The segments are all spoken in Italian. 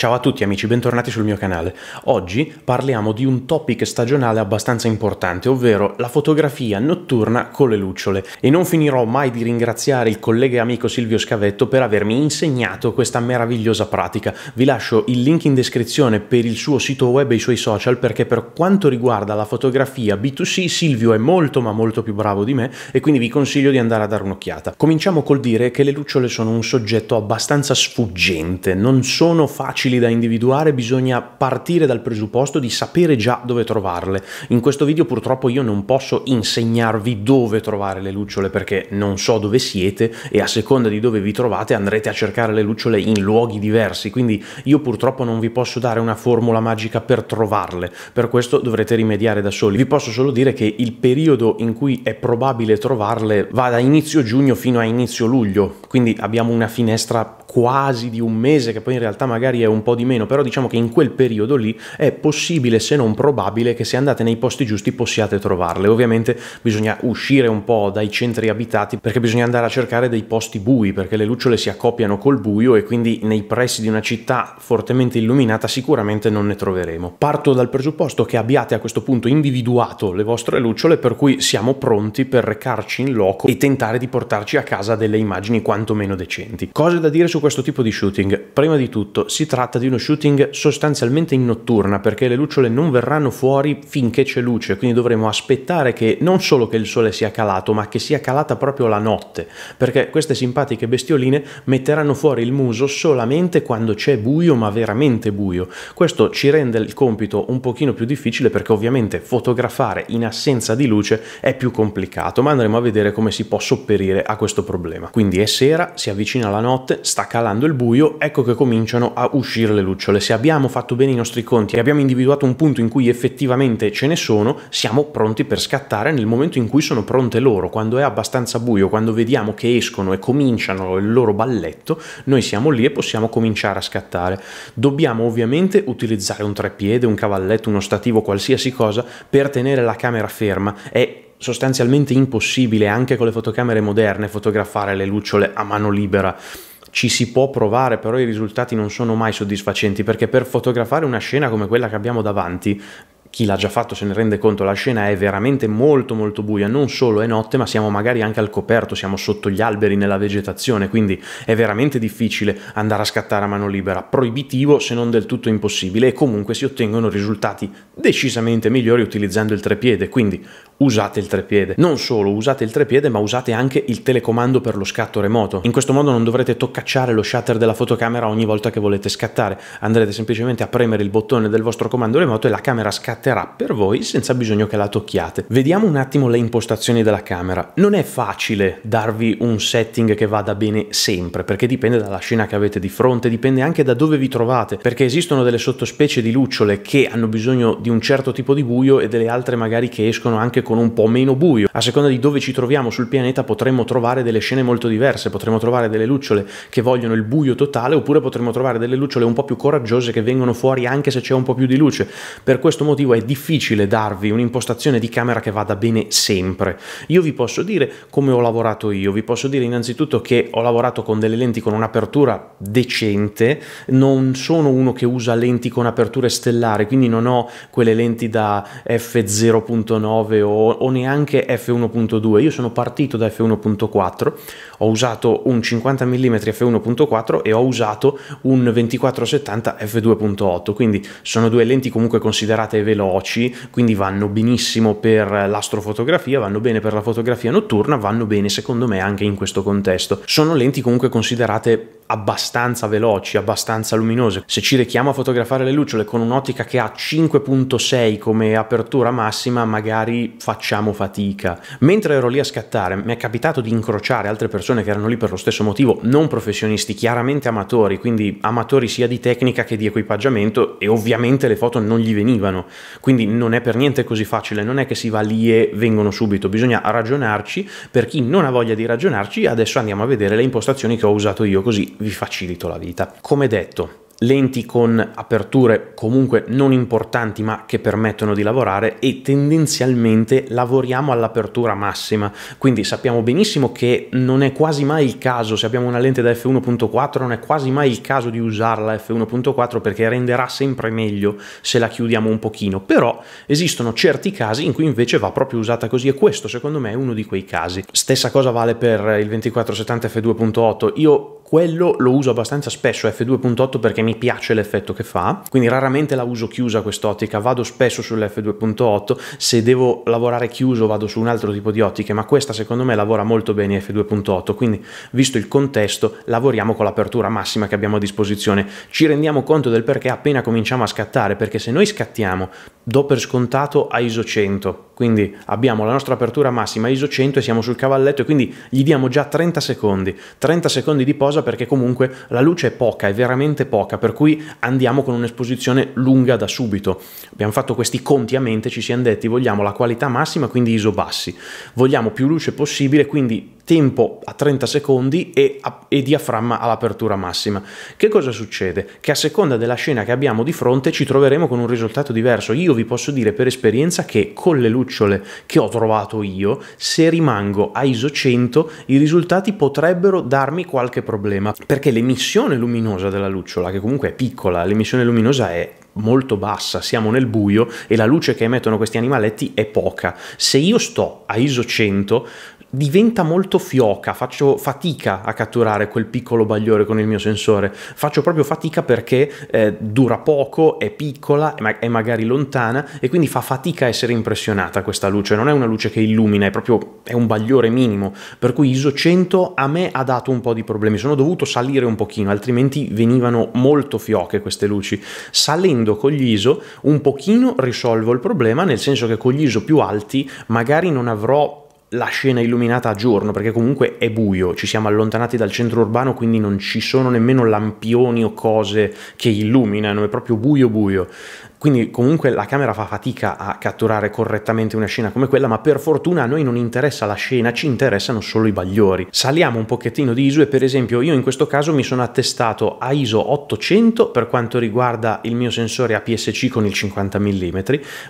Ciao a tutti amici, bentornati sul mio canale. Oggi parliamo di un topic stagionale abbastanza importante, ovvero la fotografia notturna con le lucciole. E non finirò mai di ringraziare il collega e amico Silvio Scavetto per avermi insegnato questa meravigliosa pratica. Vi lascio il link in descrizione per il suo sito web e i suoi social perché per quanto riguarda la fotografia B2C Silvio è molto ma molto più bravo di me e quindi vi consiglio di andare a dare un'occhiata. Cominciamo col dire che le lucciole sono un soggetto abbastanza sfuggente, non sono facili difficili da individuare bisogna partire dal presupposto di sapere già dove trovarle. In questo video purtroppo io non posso insegnarvi dove trovare le lucciole perché non so dove siete e a seconda di dove vi trovate andrete a cercare le lucciole in luoghi diversi, quindi io purtroppo non vi posso dare una formula magica per trovarle, per questo dovrete rimediare da soli. Vi posso solo dire che il periodo in cui è probabile trovarle va da inizio giugno fino a inizio luglio, quindi abbiamo una finestra quasi di un mese che poi in realtà magari è un un po' di meno, però diciamo che in quel periodo lì è possibile, se non probabile, che se andate nei posti giusti possiate trovarle. Ovviamente bisogna uscire un po' dai centri abitati perché bisogna andare a cercare dei posti bui, perché le lucciole si accoppiano col buio e quindi nei pressi di una città fortemente illuminata sicuramente non ne troveremo. Parto dal presupposto che abbiate a questo punto individuato le vostre lucciole, per cui siamo pronti per recarci in loco e tentare di portarci a casa delle immagini quantomeno decenti. Cose da dire su questo tipo di shooting? Prima di tutto si tratta tratta di uno shooting sostanzialmente in notturna perché le lucciole non verranno fuori finché c'è luce, quindi dovremo aspettare che non solo che il sole sia calato, ma che sia calata proprio la notte, perché queste simpatiche bestioline metteranno fuori il muso solamente quando c'è buio, ma veramente buio. Questo ci rende il compito un pochino più difficile perché ovviamente fotografare in assenza di luce è più complicato, ma andremo a vedere come si può sopperire a questo problema. Quindi è sera, si avvicina la notte, sta calando il buio, ecco che cominciano a uscire uscire le lucciole. Se abbiamo fatto bene i nostri conti e abbiamo individuato un punto in cui effettivamente ce ne sono, siamo pronti per scattare nel momento in cui sono pronte loro. Quando è abbastanza buio, quando vediamo che escono e cominciano il loro balletto, noi siamo lì e possiamo cominciare a scattare. Dobbiamo ovviamente utilizzare un treppiede, un cavalletto, uno stativo, qualsiasi cosa per tenere la camera ferma. È sostanzialmente impossibile anche con le fotocamere moderne fotografare le lucciole a mano libera ci si può provare, però i risultati non sono mai soddisfacenti perché per fotografare una scena come quella che abbiamo davanti chi l'ha già fatto se ne rende conto, la scena è veramente molto molto buia, non solo è notte, ma siamo magari anche al coperto, siamo sotto gli alberi nella vegetazione, quindi è veramente difficile andare a scattare a mano libera, proibitivo se non del tutto impossibile e comunque si ottengono risultati decisamente migliori utilizzando il trepiede, quindi usate il trepiede. Non solo usate il trepiede, ma usate anche il telecomando per lo scatto remoto. In questo modo non dovrete toccacciare lo shutter della fotocamera ogni volta che volete scattare, andrete semplicemente a premere il bottone del vostro comando remoto e la camera scatta scatterà per voi senza bisogno che la tocchiate. Vediamo un attimo le impostazioni della camera. Non è facile darvi un setting che vada bene sempre, perché dipende dalla scena che avete di fronte, dipende anche da dove vi trovate, perché esistono delle sottospecie di lucciole che hanno bisogno di un certo tipo di buio e delle altre magari che escono anche con un po' meno buio. A seconda di dove ci troviamo sul pianeta potremmo trovare delle scene molto diverse, potremmo trovare delle lucciole che vogliono il buio totale oppure potremmo trovare delle lucciole un po' più coraggiose che vengono fuori anche se c'è un po' più di luce. Per questo motivo video è difficile darvi un'impostazione di camera che vada bene sempre. Io vi posso dire come ho lavorato io, vi posso dire innanzitutto che ho lavorato con delle lenti con un'apertura decente, non sono uno che usa lenti con aperture stellari, quindi non ho quelle lenti da f0.9 o, o neanche f1.2, io sono partito da f1.4 ho usato un 50 mm f1.4 e ho usato un 2470 f2.8, quindi sono due lenti comunque considerate veloci, quindi vanno benissimo per l'astrofotografia, vanno bene per la fotografia notturna, vanno bene secondo me anche in questo contesto. Sono lenti comunque considerate abbastanza veloci, abbastanza luminose. Se ci richiamo a fotografare le lucciole con un'ottica che ha 5.6 come apertura massima, magari facciamo fatica. Mentre ero lì a scattare, mi è capitato di incrociare altre persone persone che erano lì per lo stesso motivo, non professionisti, chiaramente amatori, quindi amatori sia di tecnica che di equipaggiamento e ovviamente le foto non gli venivano, quindi non è per niente così facile, non è che si va lì e vengono subito, bisogna ragionarci, per chi non ha voglia di ragionarci adesso andiamo a vedere le impostazioni che ho usato io così vi facilito la vita. Come detto, lenti con aperture comunque non importanti ma che permettono di lavorare e tendenzialmente lavoriamo all'apertura massima quindi sappiamo benissimo che non è quasi mai il caso se abbiamo una lente da f1.4 non è quasi mai il caso di usarla f1.4 perché renderà sempre meglio se la chiudiamo un pochino però esistono certi casi in cui invece va proprio usata così e questo secondo me è uno di quei casi stessa cosa vale per il 2470 f2.8 io quello lo uso abbastanza spesso f2.8 perché mi mi piace l'effetto che fa, quindi raramente la uso chiusa quest'ottica, vado spesso sull'F2.8, se devo lavorare chiuso vado su un altro tipo di ottiche, ma questa secondo me lavora molto bene F2.8, quindi visto il contesto lavoriamo con l'apertura massima che abbiamo a disposizione, ci rendiamo conto del perché appena cominciamo a scattare, perché se noi scattiamo do per scontato a ISO 100, quindi abbiamo la nostra apertura massima ISO 100 e siamo sul cavalletto e quindi gli diamo già 30 secondi, 30 secondi di posa perché comunque la luce è poca, è veramente poca, per cui andiamo con un'esposizione lunga da subito. Abbiamo fatto questi conti a mente, ci siamo detti vogliamo la qualità massima, quindi ISO bassi, vogliamo più luce possibile, quindi tempo a 30 secondi e, a, e diaframma all'apertura massima. Che cosa succede? Che a seconda della scena che abbiamo di fronte ci troveremo con un risultato diverso. Io vi posso dire per esperienza che con le lucciole che ho trovato io, se rimango a ISO 100, i risultati potrebbero darmi qualche problema, perché l'emissione luminosa della lucciola, che comunque è piccola, l'emissione luminosa è molto bassa, siamo nel buio e la luce che emettono questi animaletti è poca. Se io sto a ISO 100, diventa molto fioca, faccio fatica a catturare quel piccolo bagliore con il mio sensore, faccio proprio fatica perché eh, dura poco, è piccola, è, ma è magari lontana e quindi fa fatica a essere impressionata questa luce, non è una luce che illumina, è proprio è un bagliore minimo, per cui ISO 100 a me ha dato un po' di problemi, sono dovuto salire un pochino, altrimenti venivano molto fioche queste luci. Salendo con gli ISO un pochino risolvo il problema, nel senso che con gli ISO più alti magari non avrò la scena illuminata a giorno, perché comunque è buio, ci siamo allontanati dal centro urbano, quindi non ci sono nemmeno lampioni o cose che illuminano, è proprio buio buio. Quindi comunque la camera fa fatica a catturare correttamente una scena come quella, ma per fortuna a noi non interessa la scena, ci interessano solo i bagliori. Saliamo un pochettino di ISO e per esempio io in questo caso mi sono attestato a ISO 800 per quanto riguarda il mio sensore APS-C con il 50 mm,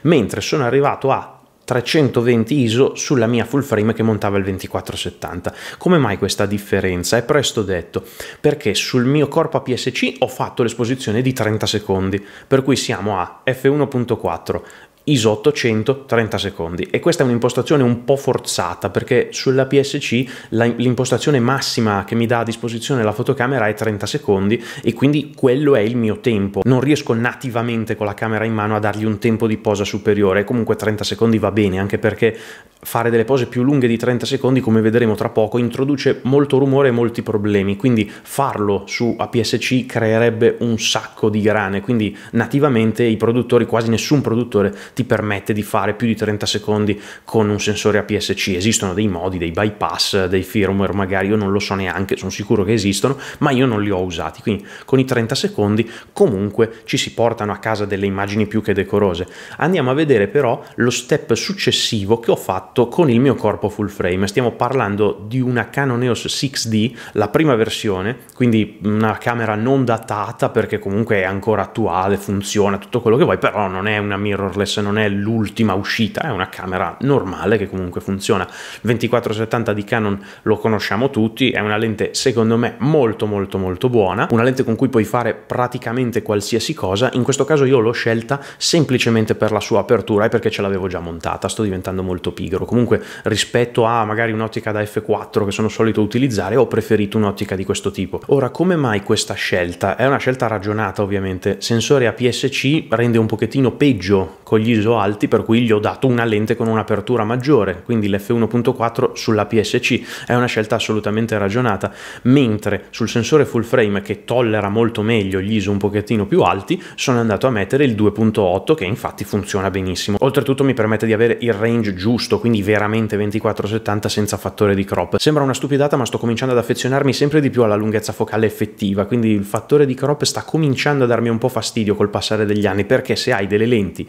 mentre sono arrivato a 320 ISO sulla mia full frame che montava il 2470. Come mai questa differenza? È presto detto, perché sul mio corpo APS-C ho fatto l'esposizione di 30 secondi, per cui siamo a f1.4, ISO 800 30 secondi e questa è un'impostazione un po' forzata perché sulla PSC l'impostazione massima che mi dà a disposizione la fotocamera è 30 secondi e quindi quello è il mio tempo. Non riesco nativamente con la camera in mano a dargli un tempo di posa superiore, comunque 30 secondi va bene anche perché fare delle pose più lunghe di 30 secondi come vedremo tra poco introduce molto rumore e molti problemi, quindi farlo su APS-C creerebbe un sacco di grane, quindi nativamente i produttori, quasi nessun produttore ti permette di fare più di 30 secondi con un sensore APS-C. Esistono dei modi, dei bypass, dei firmware, magari io non lo so neanche, sono sicuro che esistono, ma io non li ho usati. Quindi con i 30 secondi comunque ci si portano a casa delle immagini più che decorose. Andiamo a vedere però lo step successivo che ho fatto con il mio corpo full frame. Stiamo parlando di una Canon EOS 6D, la prima versione, quindi una camera non datata perché comunque è ancora attuale, funziona tutto quello che vuoi, però non è una mirrorless non è l'ultima uscita, è una camera normale che comunque funziona. 2470 di Canon lo conosciamo tutti, è una lente secondo me molto molto molto buona, una lente con cui puoi fare praticamente qualsiasi cosa, in questo caso io l'ho scelta semplicemente per la sua apertura e perché ce l'avevo già montata, sto diventando molto pigro. Comunque rispetto a magari un'ottica da f4 che sono solito utilizzare, ho preferito un'ottica di questo tipo. Ora, come mai questa scelta? È una scelta ragionata ovviamente, sensore APS-C rende un pochettino peggio con gli ISO alti per cui gli ho dato una lente con un'apertura maggiore, quindi l'F1.4 sulla PSC è una scelta assolutamente ragionata, mentre sul sensore full frame che tollera molto meglio gli ISO un pochettino più alti sono andato a mettere il 2.8 che infatti funziona benissimo. Oltretutto mi permette di avere il range giusto, quindi veramente 2470 senza fattore di crop. Sembra una stupidata ma sto cominciando ad affezionarmi sempre di più alla lunghezza focale effettiva, quindi il fattore di crop sta cominciando a darmi un po' fastidio col passare degli anni perché se hai delle lenti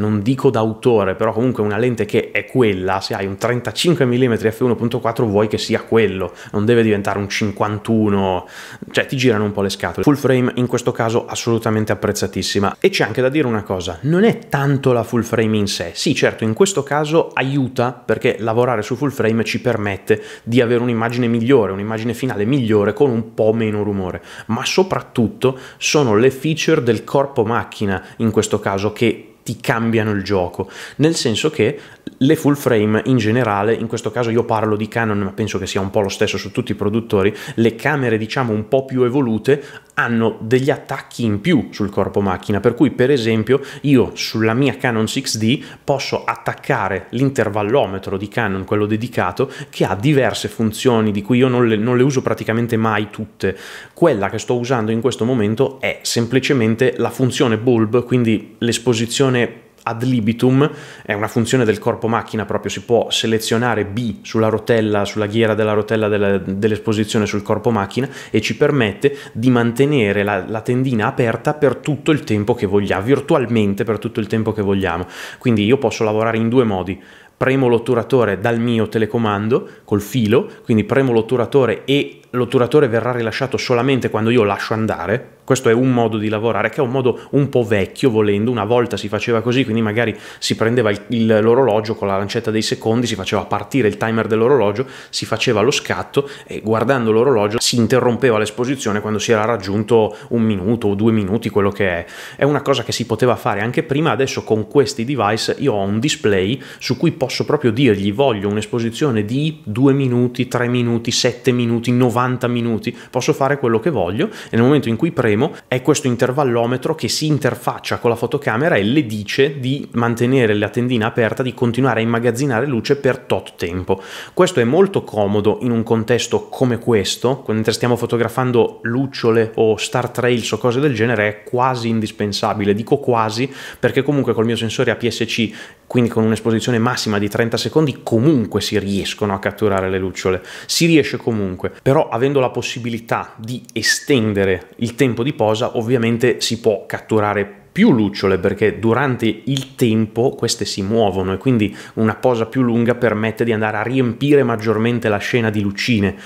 non dico d'autore, però comunque una lente che è quella, se hai un 35 mm f1.4 vuoi che sia quello, non deve diventare un 51, cioè ti girano un po' le scatole. Full frame in questo caso assolutamente apprezzatissima. E c'è anche da dire una cosa, non è tanto la full frame in sé, sì certo in questo caso aiuta perché lavorare su full frame ci permette di avere un'immagine migliore, un'immagine finale migliore con un po' meno rumore, ma soprattutto sono le feature del corpo macchina in questo caso che ti cambiano il gioco, nel senso che le full frame in generale, in questo caso io parlo di Canon ma penso che sia un po' lo stesso su tutti i produttori, le camere diciamo un po' più evolute hanno degli attacchi in più sul corpo macchina, per cui per esempio io sulla mia Canon 6D posso attaccare l'intervallometro di Canon, quello dedicato, che ha diverse funzioni di cui io non le, non le uso praticamente mai tutte. Quella che sto usando in questo momento è semplicemente la funzione bulb, quindi l'esposizione ad libitum, è una funzione del corpo macchina proprio, si può selezionare B sulla rotella, sulla ghiera della rotella dell'esposizione sul corpo macchina e ci permette di mantenere la, la, tendina aperta per tutto il tempo che vogliamo, virtualmente per tutto il tempo che vogliamo. Quindi io posso lavorare in due modi. Premo l'otturatore dal mio telecomando col filo, quindi premo l'otturatore e l'otturatore verrà rilasciato solamente quando io lascio andare, questo è un modo di lavorare, che è un modo un po' vecchio, volendo, una volta si faceva così, quindi magari si prendeva l'orologio con la lancetta dei secondi, si faceva partire il timer dell'orologio, si faceva lo scatto e guardando l'orologio si interrompeva l'esposizione quando si era raggiunto un minuto o due minuti, quello che è. È una cosa che si poteva fare anche prima, adesso con questi device io ho un display su cui posso proprio dirgli voglio un'esposizione di due minuti, tre minuti, sette minuti, 90 minuti, posso fare quello che voglio e nel momento in cui premo vedremo, è questo intervallometro che si interfaccia con la fotocamera e le dice di mantenere la tendina aperta, di continuare a immagazzinare luce per tot tempo. Questo è molto comodo in un contesto come questo, mentre stiamo fotografando lucciole o star trails o cose del genere, è quasi indispensabile. Dico quasi perché comunque col mio sensore APS-C, quindi con un'esposizione massima di 30 secondi, comunque si riescono a catturare le lucciole. Si riesce comunque, però avendo la possibilità di estendere il tempo di di posa ovviamente si può catturare più lucciole perché durante il tempo queste si muovono e quindi una posa più lunga permette di andare a riempire maggiormente la scena di lucine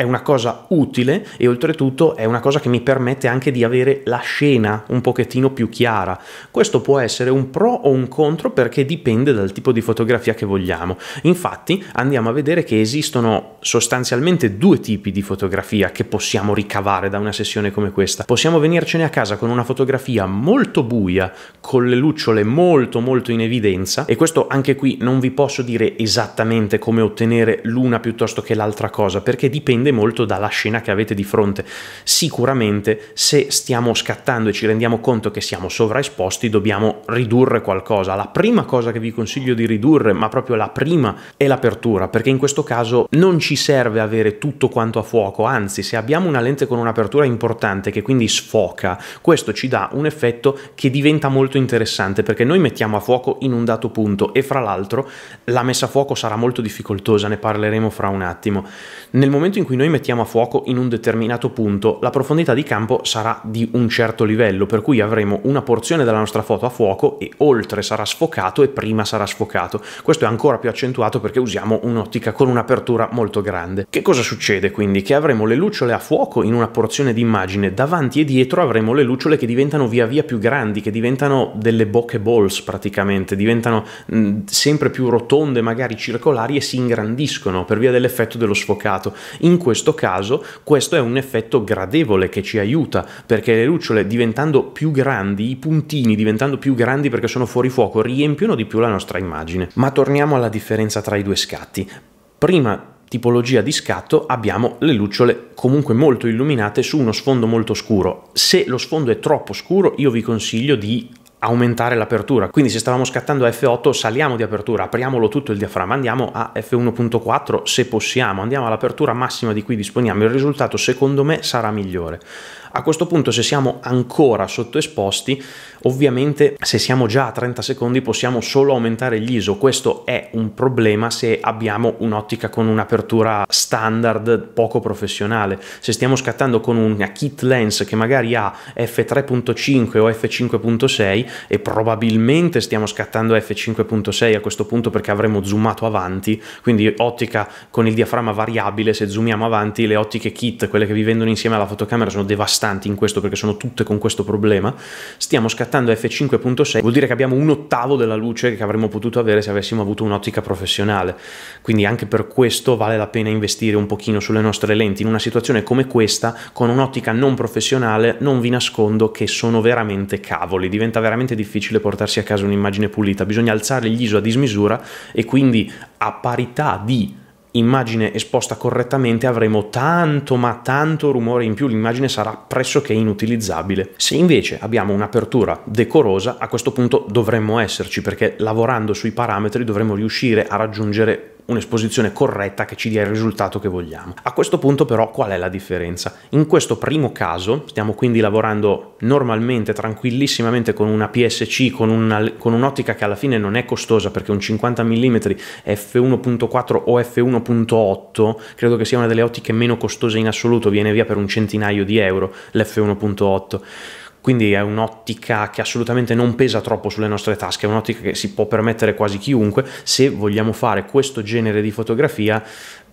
è una cosa utile e oltretutto è una cosa che mi permette anche di avere la scena un pochettino più chiara. Questo può essere un pro o un contro perché dipende dal tipo di fotografia che vogliamo. Infatti andiamo a vedere che esistono sostanzialmente due tipi di fotografia che possiamo ricavare da una sessione come questa. Possiamo venircene a casa con una fotografia molto buia, con le lucciole molto molto in evidenza e questo anche qui non vi posso dire esattamente come ottenere l'una piuttosto che l'altra cosa perché dipende dipende molto dalla scena che avete di fronte. Sicuramente se stiamo scattando e ci rendiamo conto che siamo sovraesposti dobbiamo ridurre qualcosa. La prima cosa che vi consiglio di ridurre, ma proprio la prima, è l'apertura, perché in questo caso non ci serve avere tutto quanto a fuoco, anzi se abbiamo una lente con un'apertura importante che quindi sfoca, questo ci dà un effetto che diventa molto interessante perché noi mettiamo a fuoco in un dato punto e fra l'altro la messa a fuoco sarà molto difficoltosa, ne parleremo fra un attimo. Nel momento in cui noi mettiamo a fuoco in un determinato punto, la profondità di campo sarà di un certo livello, per cui avremo una porzione della nostra foto a fuoco e oltre sarà sfocato e prima sarà sfocato. Questo è ancora più accentuato perché usiamo un'ottica con un'apertura molto grande. Che cosa succede quindi? Che avremo le lucciole a fuoco in una porzione di immagine, davanti e dietro avremo le lucciole che diventano via via più grandi, che diventano delle balls praticamente, diventano mh, mm, sempre più rotonde, magari circolari e si ingrandiscono per via dell'effetto dello sfocato. In questo caso questo è un effetto gradevole che ci aiuta perché le lucciole diventando più grandi, i puntini diventando più grandi perché sono fuori fuoco, riempiono di più la nostra immagine. Ma torniamo alla differenza tra i due scatti. Prima tipologia di scatto abbiamo le lucciole comunque molto illuminate su uno sfondo molto scuro. Se lo sfondo è troppo scuro io vi consiglio di aumentare l'apertura. Quindi se stavamo scattando a F8 saliamo di apertura, apriamolo tutto il diaframma, andiamo a F1.4 se possiamo, andiamo all'apertura massima di cui disponiamo, il risultato secondo me sarà migliore. A questo punto se siamo ancora sottoesposti, ovviamente se siamo già a 30 secondi possiamo solo aumentare gli ISO, questo è un problema se abbiamo un'ottica con un'apertura standard poco professionale. Se stiamo scattando con una kit lens che magari ha f3.5 o f5.6 e probabilmente stiamo scattando f5.6 a questo punto perché avremo zoomato avanti, quindi ottica con il diaframma variabile, se zoomiamo avanti le ottiche kit, quelle che vi vendono insieme alla fotocamera sono devastanti devastanti in questo perché sono tutte con questo problema, stiamo scattando f5.6, vuol dire che abbiamo un ottavo della luce che avremmo potuto avere se avessimo avuto un'ottica professionale, quindi anche per questo vale la pena investire un pochino sulle nostre lenti, in una situazione come questa, con un'ottica non professionale, non vi nascondo che sono veramente cavoli, diventa veramente difficile portarsi a casa un'immagine pulita, bisogna alzare gli ISO a dismisura e quindi a parità di immagine esposta correttamente avremo tanto ma tanto rumore in più, l'immagine sarà pressoché inutilizzabile. Se invece abbiamo un'apertura decorosa, a questo punto dovremmo esserci perché lavorando sui parametri dovremmo riuscire a raggiungere un'esposizione corretta che ci dia il risultato che vogliamo. A questo punto però qual è la differenza? In questo primo caso stiamo quindi lavorando normalmente, tranquillissimamente con una PSC, con, una, con un'ottica che alla fine non è costosa perché un 50 mm f1.4 o f1.8 credo che sia una delle ottiche meno costose in assoluto, viene via per un centinaio di euro l'f1.8 quindi è un'ottica che assolutamente non pesa troppo sulle nostre tasche, è un'ottica che si può permettere quasi chiunque, se vogliamo fare questo genere di fotografia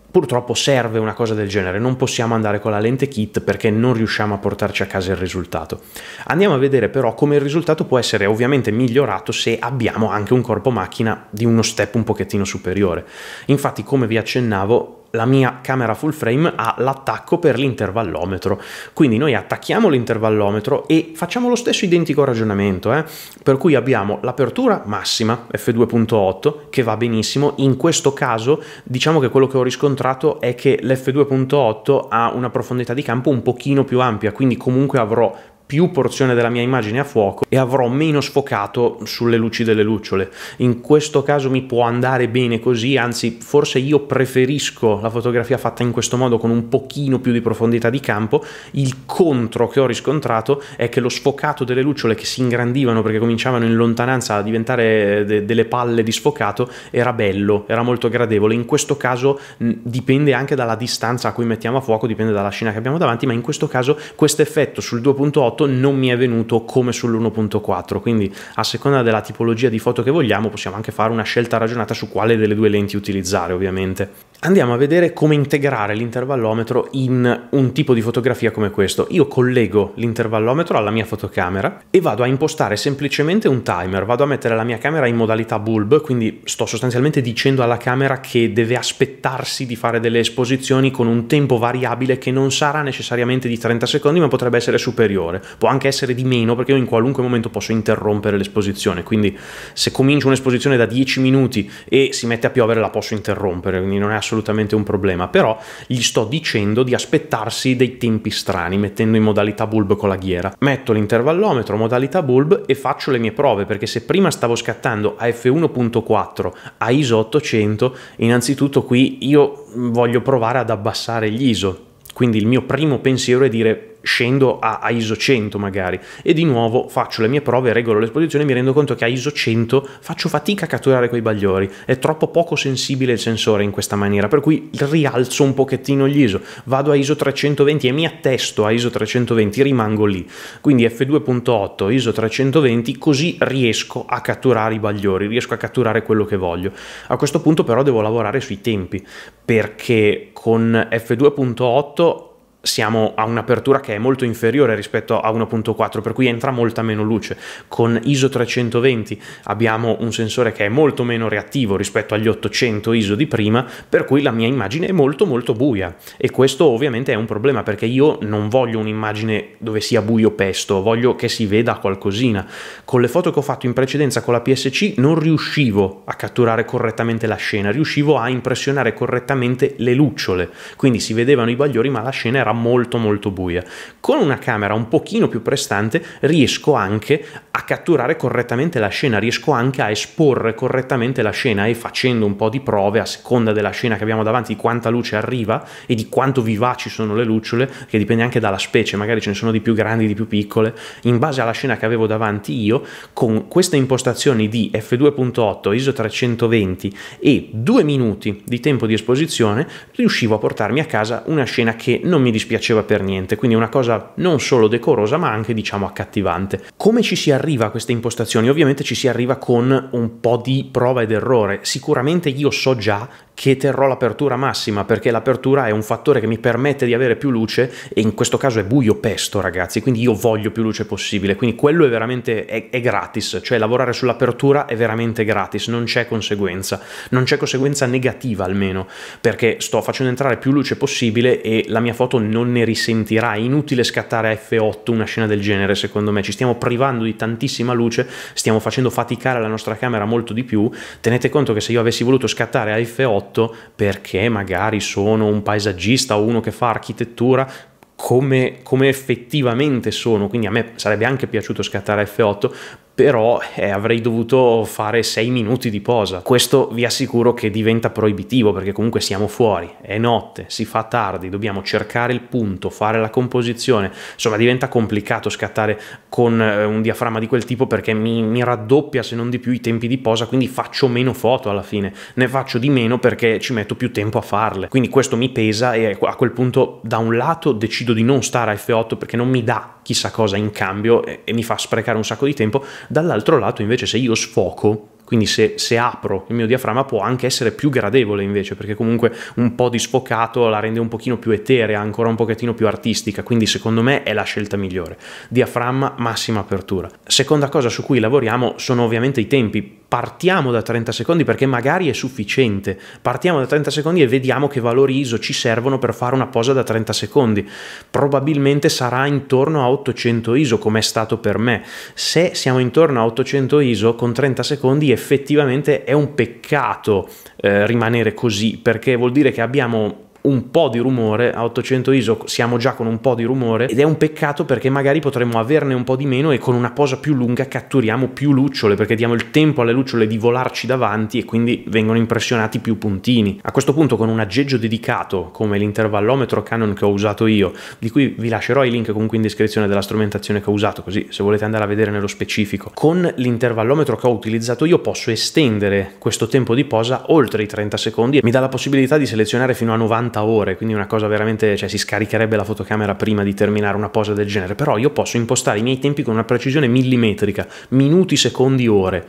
purtroppo serve una cosa del genere, non possiamo andare con la lente kit perché non riusciamo a portarci a casa il risultato. Andiamo a vedere però come il risultato può essere ovviamente migliorato se abbiamo anche un corpo macchina di uno step un pochettino superiore. Infatti come vi accennavo la mia camera full frame ha l'attacco per l'intervallometro. Quindi noi attacchiamo l'intervallometro e facciamo lo stesso identico ragionamento, eh? per cui abbiamo l'apertura massima f2.8 che va benissimo, in questo caso diciamo che quello che ho riscontrato è che l'f2.8 ha una profondità di campo un pochino più ampia, quindi comunque avrò più porzione della mia immagine a fuoco e avrò meno sfocato sulle luci delle lucciole. In questo caso mi può andare bene così, anzi forse io preferisco la fotografia fatta in questo modo con un pochino più di profondità di campo. Il contro che ho riscontrato è che lo sfocato delle lucciole che si ingrandivano perché cominciavano in lontananza a diventare eh, de delle palle di sfocato era bello, era molto gradevole. In questo caso mh, dipende anche dalla distanza a cui mettiamo a fuoco, dipende dalla scena che abbiamo davanti, ma in questo caso questo effetto sul 2.8 non mi è venuto come sull'1.4 quindi a seconda della tipologia di foto che vogliamo possiamo anche fare una scelta ragionata su quale delle due lenti utilizzare ovviamente andiamo a vedere come integrare l'intervallometro in un tipo di fotografia come questo. Io collego l'intervallometro alla mia fotocamera e vado a impostare semplicemente un timer, vado a mettere la mia camera in modalità bulb, quindi sto sostanzialmente dicendo alla camera che deve aspettarsi di fare delle esposizioni con un tempo variabile che non sarà necessariamente di 30 secondi ma potrebbe essere superiore, può anche essere di meno perché io in qualunque momento posso interrompere l'esposizione, quindi se comincio un'esposizione da 10 minuti e si mette a piovere la posso interrompere, quindi non è assolutamente assolutamente un problema, però gli sto dicendo di aspettarsi dei tempi strani mettendo in modalità bulb con la ghiera. Metto l'intervallometro, modalità bulb e faccio le mie prove perché se prima stavo scattando a f1.4 a ISO 800, innanzitutto qui io voglio provare ad abbassare gli ISO. Quindi il mio primo pensiero è dire scendo a, a, ISO 100 magari e di nuovo faccio le mie prove, regolo l'esposizione e mi rendo conto che a ISO 100 faccio fatica a catturare quei bagliori, è troppo poco sensibile il sensore in questa maniera, per cui rialzo un pochettino gli ISO, vado a ISO 320 e mi attesto a ISO 320, rimango lì, quindi f2.8, ISO 320, così riesco a catturare i bagliori, riesco a catturare quello che voglio. A questo punto però devo lavorare sui tempi, perché con f2.8 siamo a un'apertura che è molto inferiore rispetto a 1.4, per cui entra molta meno luce. Con ISO 320 abbiamo un sensore che è molto meno reattivo rispetto agli 800 ISO di prima, per cui la mia immagine è molto molto buia e questo ovviamente è un problema perché io non voglio un'immagine dove sia buio pesto, voglio che si veda qualcosina. Con le foto che ho fatto in precedenza con la PSC non riuscivo a catturare correttamente la scena, riuscivo a impressionare correttamente le lucciole, quindi si vedevano i bagliori ma la scena era molto molto buia. Con una camera un pochino più prestante riesco anche a catturare correttamente la scena, riesco anche a esporre correttamente la scena e facendo un po' di prove a seconda della scena che abbiamo davanti, di quanta luce arriva e di quanto vivaci sono le lucciole, che dipende anche dalla specie, magari ce ne sono di più grandi, di più piccole, in base alla scena che avevo davanti io, con queste impostazioni di f2.8, ISO 320 e due minuti di tempo di esposizione, riuscivo a portarmi a casa una scena che non mi dispiaceva per niente, quindi una cosa non solo decorosa ma anche diciamo accattivante. Come ci si arriva a queste impostazioni? Ovviamente ci si arriva con un po' di prova ed errore, sicuramente io so già che terrò l'apertura massima perché l'apertura è un fattore che mi permette di avere più luce e in questo caso è buio pesto ragazzi quindi io voglio più luce possibile quindi quello è veramente è, è gratis cioè lavorare sull'apertura è veramente gratis non c'è conseguenza non c'è conseguenza negativa almeno perché sto facendo entrare più luce possibile e la mia foto non ne risentirà è inutile scattare a f8 una scena del genere secondo me ci stiamo privando di tantissima luce stiamo facendo faticare la nostra camera molto di più tenete conto che se io avessi voluto scattare a f8 8 perché magari sono un paesaggista o uno che fa architettura, come, come, effettivamente sono, quindi a me sarebbe anche piaciuto scattare F8, però eh, avrei dovuto fare 6 minuti di posa. Questo vi assicuro che diventa proibitivo perché comunque siamo fuori, è notte, si fa tardi, dobbiamo cercare il punto, fare la composizione, insomma diventa complicato scattare con eh, un diaframma di quel tipo perché mi, mi raddoppia se non di più i tempi di posa, quindi faccio meno foto alla fine, ne faccio di meno perché ci metto più tempo a farle, quindi questo mi pesa e ecco, a quel punto da un lato decido di non stare a F8 perché non mi dà chissà cosa in cambio e, e mi fa sprecare un sacco di tempo, Dall'altro lato invece se io sfoco quindi se, se, apro il mio diaframma può anche essere più gradevole invece perché comunque un po' di sfocato la rende un pochino più eterea ancora un pochettino più artistica quindi secondo me è la scelta migliore diaframma massima apertura seconda cosa su cui lavoriamo sono ovviamente i tempi partiamo da 30 secondi perché magari è sufficiente, partiamo da 30 secondi e vediamo che valori ISO ci servono per fare una posa da 30 secondi, probabilmente sarà intorno a 800 ISO come è stato per me, se siamo intorno a 800 ISO con 30 secondi effettivamente è un peccato eh, rimanere così perché vuol dire che abbiamo un po' di rumore, a 800 ISO siamo già con un po' di rumore ed è un peccato perché magari potremmo averne un po' di meno e con una posa più lunga catturiamo più lucciole perché diamo il tempo alle lucciole di volarci davanti e quindi vengono impressionati più puntini. A questo punto con un aggeggio dedicato come l'intervallometro Canon che ho usato io, di cui vi lascerò i link comunque in descrizione della strumentazione che ho usato così se volete andare a vedere nello specifico, con l'intervallometro che ho utilizzato io posso estendere questo tempo di posa oltre i 30 secondi e mi dà la possibilità di selezionare fino a 90 80 ore, quindi una cosa veramente, cioè si scaricherebbe la fotocamera prima di terminare una posa del genere, però io posso impostare i miei tempi con una precisione millimetrica, minuti, secondi, ore.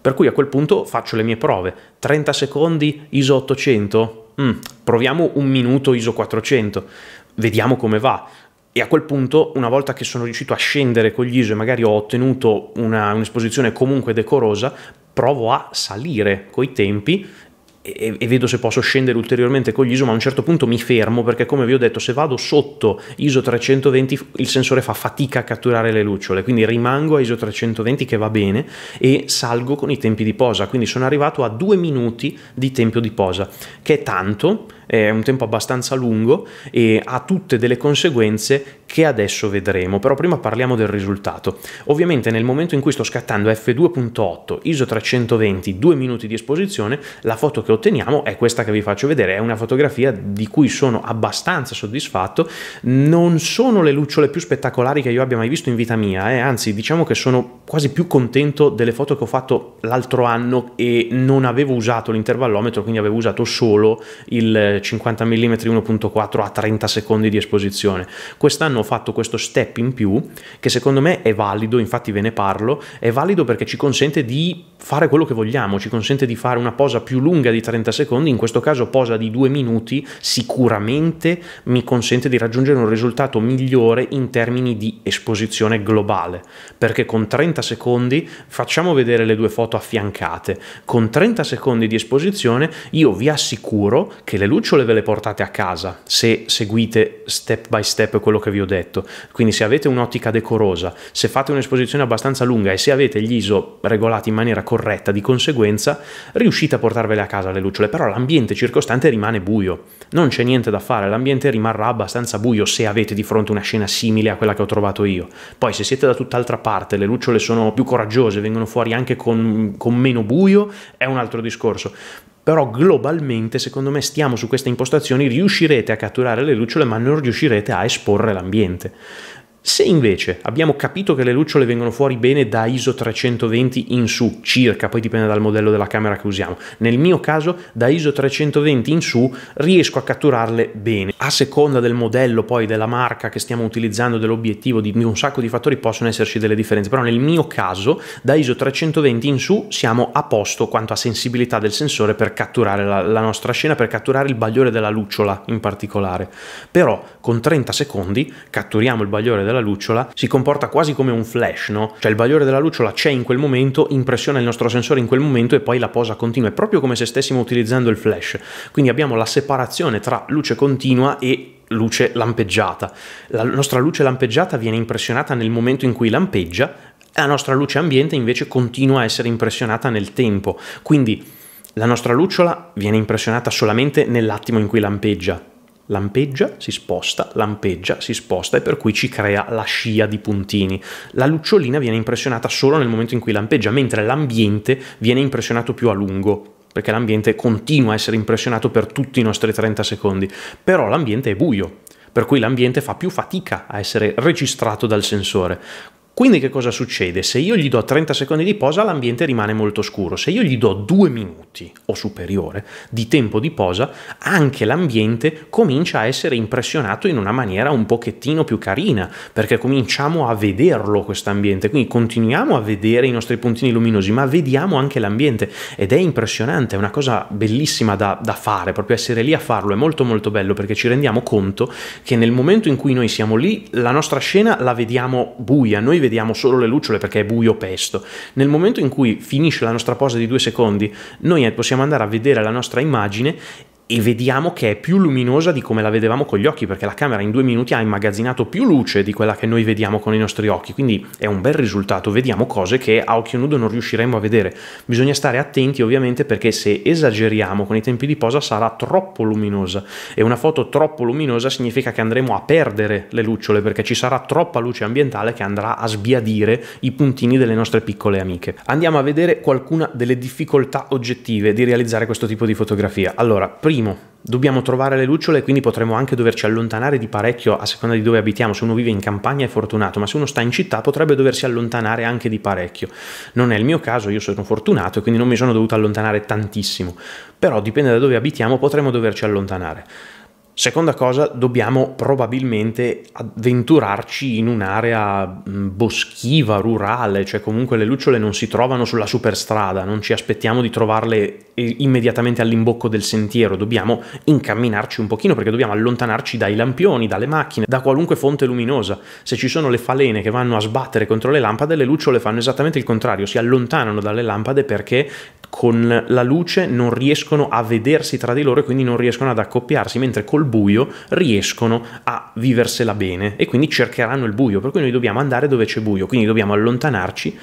Per cui a quel punto faccio le mie prove. 30 secondi ISO 800? Mm, proviamo un minuto ISO 400, vediamo come va. E a quel punto, una volta che sono riuscito a scendere con gli ISO e magari ho ottenuto un'esposizione comunque decorosa, provo a salire coi tempi e, e, vedo se posso scendere ulteriormente con gli ISO, ma a un certo punto mi fermo perché come vi ho detto, se vado sotto ISO 320 il sensore fa fatica a catturare le lucciole, quindi rimango a ISO 320 che va bene e salgo con i tempi di posa, quindi sono arrivato a due minuti di tempo di posa, che è tanto è un tempo abbastanza lungo e ha tutte delle conseguenze che adesso vedremo, però prima parliamo del risultato. Ovviamente nel momento in cui sto scattando f2.8 ISO 320 due minuti di esposizione, la foto che otteniamo è questa che vi faccio vedere, è una fotografia di cui sono abbastanza soddisfatto, non sono le lucciole più spettacolari che io abbia mai visto in vita mia, eh? anzi diciamo che sono quasi più contento delle foto che ho fatto l'altro anno e non avevo usato l'intervallometro, quindi avevo usato solo il 50 mm 1.4 a 30 secondi di esposizione. Quest'anno ho fatto questo step in più che secondo me è valido, infatti ve ne parlo, è valido perché ci consente di fare quello che vogliamo, ci consente di fare una posa più lunga di 30 secondi, in questo caso posa di 2 minuti, sicuramente mi consente di raggiungere un risultato migliore in termini di esposizione globale, perché con 30 secondi facciamo vedere le due foto affiancate, con 30 secondi di esposizione io vi assicuro che le luci lucciole ve le portate a casa se seguite step by step quello che vi ho detto. Quindi se avete un'ottica decorosa, se fate un'esposizione abbastanza lunga e se avete gli ISO regolati in maniera corretta di conseguenza, riuscite a portarvele a casa le lucciole, però l'ambiente circostante rimane buio. Non c'è niente da fare, l'ambiente rimarrà abbastanza buio se avete di fronte una scena simile a quella che ho trovato io. Poi se siete da tutt'altra parte, le lucciole sono più coraggiose, vengono fuori anche con, con meno buio, è un altro discorso però globalmente secondo me stiamo su queste impostazioni, riuscirete a catturare le lucciole ma non riuscirete a esporre l'ambiente. Se invece abbiamo capito che le lucciole vengono fuori bene da ISO 320 in su, circa, poi dipende dal modello della camera che usiamo, nel mio caso da ISO 320 in su riesco a catturarle bene. A seconda del modello poi, della marca che stiamo utilizzando, dell'obiettivo, di un sacco di fattori possono esserci delle differenze, però nel mio caso da ISO 320 in su siamo a posto quanto a sensibilità del sensore per catturare la, la nostra scena, per catturare il bagliore della lucciola in particolare. Però con 30 secondi catturiamo il bagliore della lucciola si comporta quasi come un flash, no? Cioè il bagliore della lucciola c'è in quel momento, impressiona il nostro sensore in quel momento e poi la posa continua. È proprio come se stessimo utilizzando il flash. Quindi abbiamo la separazione tra luce continua e luce lampeggiata. La nostra luce lampeggiata viene impressionata nel momento in cui lampeggia, la nostra luce ambiente invece continua a essere impressionata nel tempo. Quindi la nostra lucciola viene impressionata solamente nell'attimo in cui lampeggia, lampeggia, si sposta, lampeggia, si sposta e per cui ci crea la scia di puntini. La lucciolina viene impressionata solo nel momento in cui lampeggia, mentre l'ambiente viene impressionato più a lungo perché l'ambiente continua a essere impressionato per tutti i nostri 30 secondi, però l'ambiente è buio, per cui l'ambiente fa più fatica a essere registrato dal sensore. Quindi che cosa succede? Se io gli do 30 secondi di posa l'ambiente rimane molto scuro, se io gli do 2 minuti o superiore di tempo di posa anche l'ambiente comincia a essere impressionato in una maniera un pochettino più carina perché cominciamo a vederlo questo ambiente, quindi continuiamo a vedere i nostri puntini luminosi ma vediamo anche l'ambiente ed è impressionante, è una cosa bellissima da, da fare, proprio essere lì a farlo è molto molto bello perché ci rendiamo conto che nel momento in cui noi siamo lì la nostra scena la vediamo buia, noi vediamo vediamo solo le lucciole perché è buio pesto. Nel momento in cui finisce la nostra posa di due secondi, noi eh, possiamo andare a vedere la nostra immagine e vediamo che è più luminosa di come la vedevamo con gli occhi, perché la camera in due minuti ha immagazzinato più luce di quella che noi vediamo con i nostri occhi, quindi è un bel risultato, vediamo cose che a occhio nudo non riusciremo a vedere. Bisogna stare attenti ovviamente perché se esageriamo con i tempi di posa sarà troppo luminosa e una foto troppo luminosa significa che andremo a perdere le lucciole perché ci sarà troppa luce ambientale che andrà a sbiadire i puntini delle nostre piccole amiche. Andiamo a vedere qualcuna delle difficoltà oggettive di realizzare questo tipo di fotografia. Allora, prima primo, dobbiamo trovare le lucciole e quindi potremo anche doverci allontanare di parecchio a seconda di dove abitiamo. Se uno vive in campagna è fortunato, ma se uno sta in città potrebbe doversi allontanare anche di parecchio. Non è il mio caso, io sono fortunato e quindi non mi sono dovuto allontanare tantissimo, però dipende da dove abitiamo potremmo doverci allontanare. Seconda cosa, dobbiamo probabilmente avventurarci in un'area mm, boschiva, rurale, cioè comunque le lucciole non si trovano sulla superstrada, non ci aspettiamo di trovarle eh, immediatamente all'imbocco del sentiero, dobbiamo incamminarci un pochino perché dobbiamo allontanarci dai lampioni, dalle macchine, da qualunque fonte luminosa. Se ci sono le falene che vanno a sbattere contro le lampade, le lucciole fanno esattamente il contrario, si allontanano dalle lampade perché con la luce non riescono a vedersi tra di loro e quindi non riescono ad accoppiarsi, mentre col buio riescono a viversela bene e quindi cercheranno il buio, per cui noi dobbiamo andare dove c'è buio, quindi dobbiamo allontanarci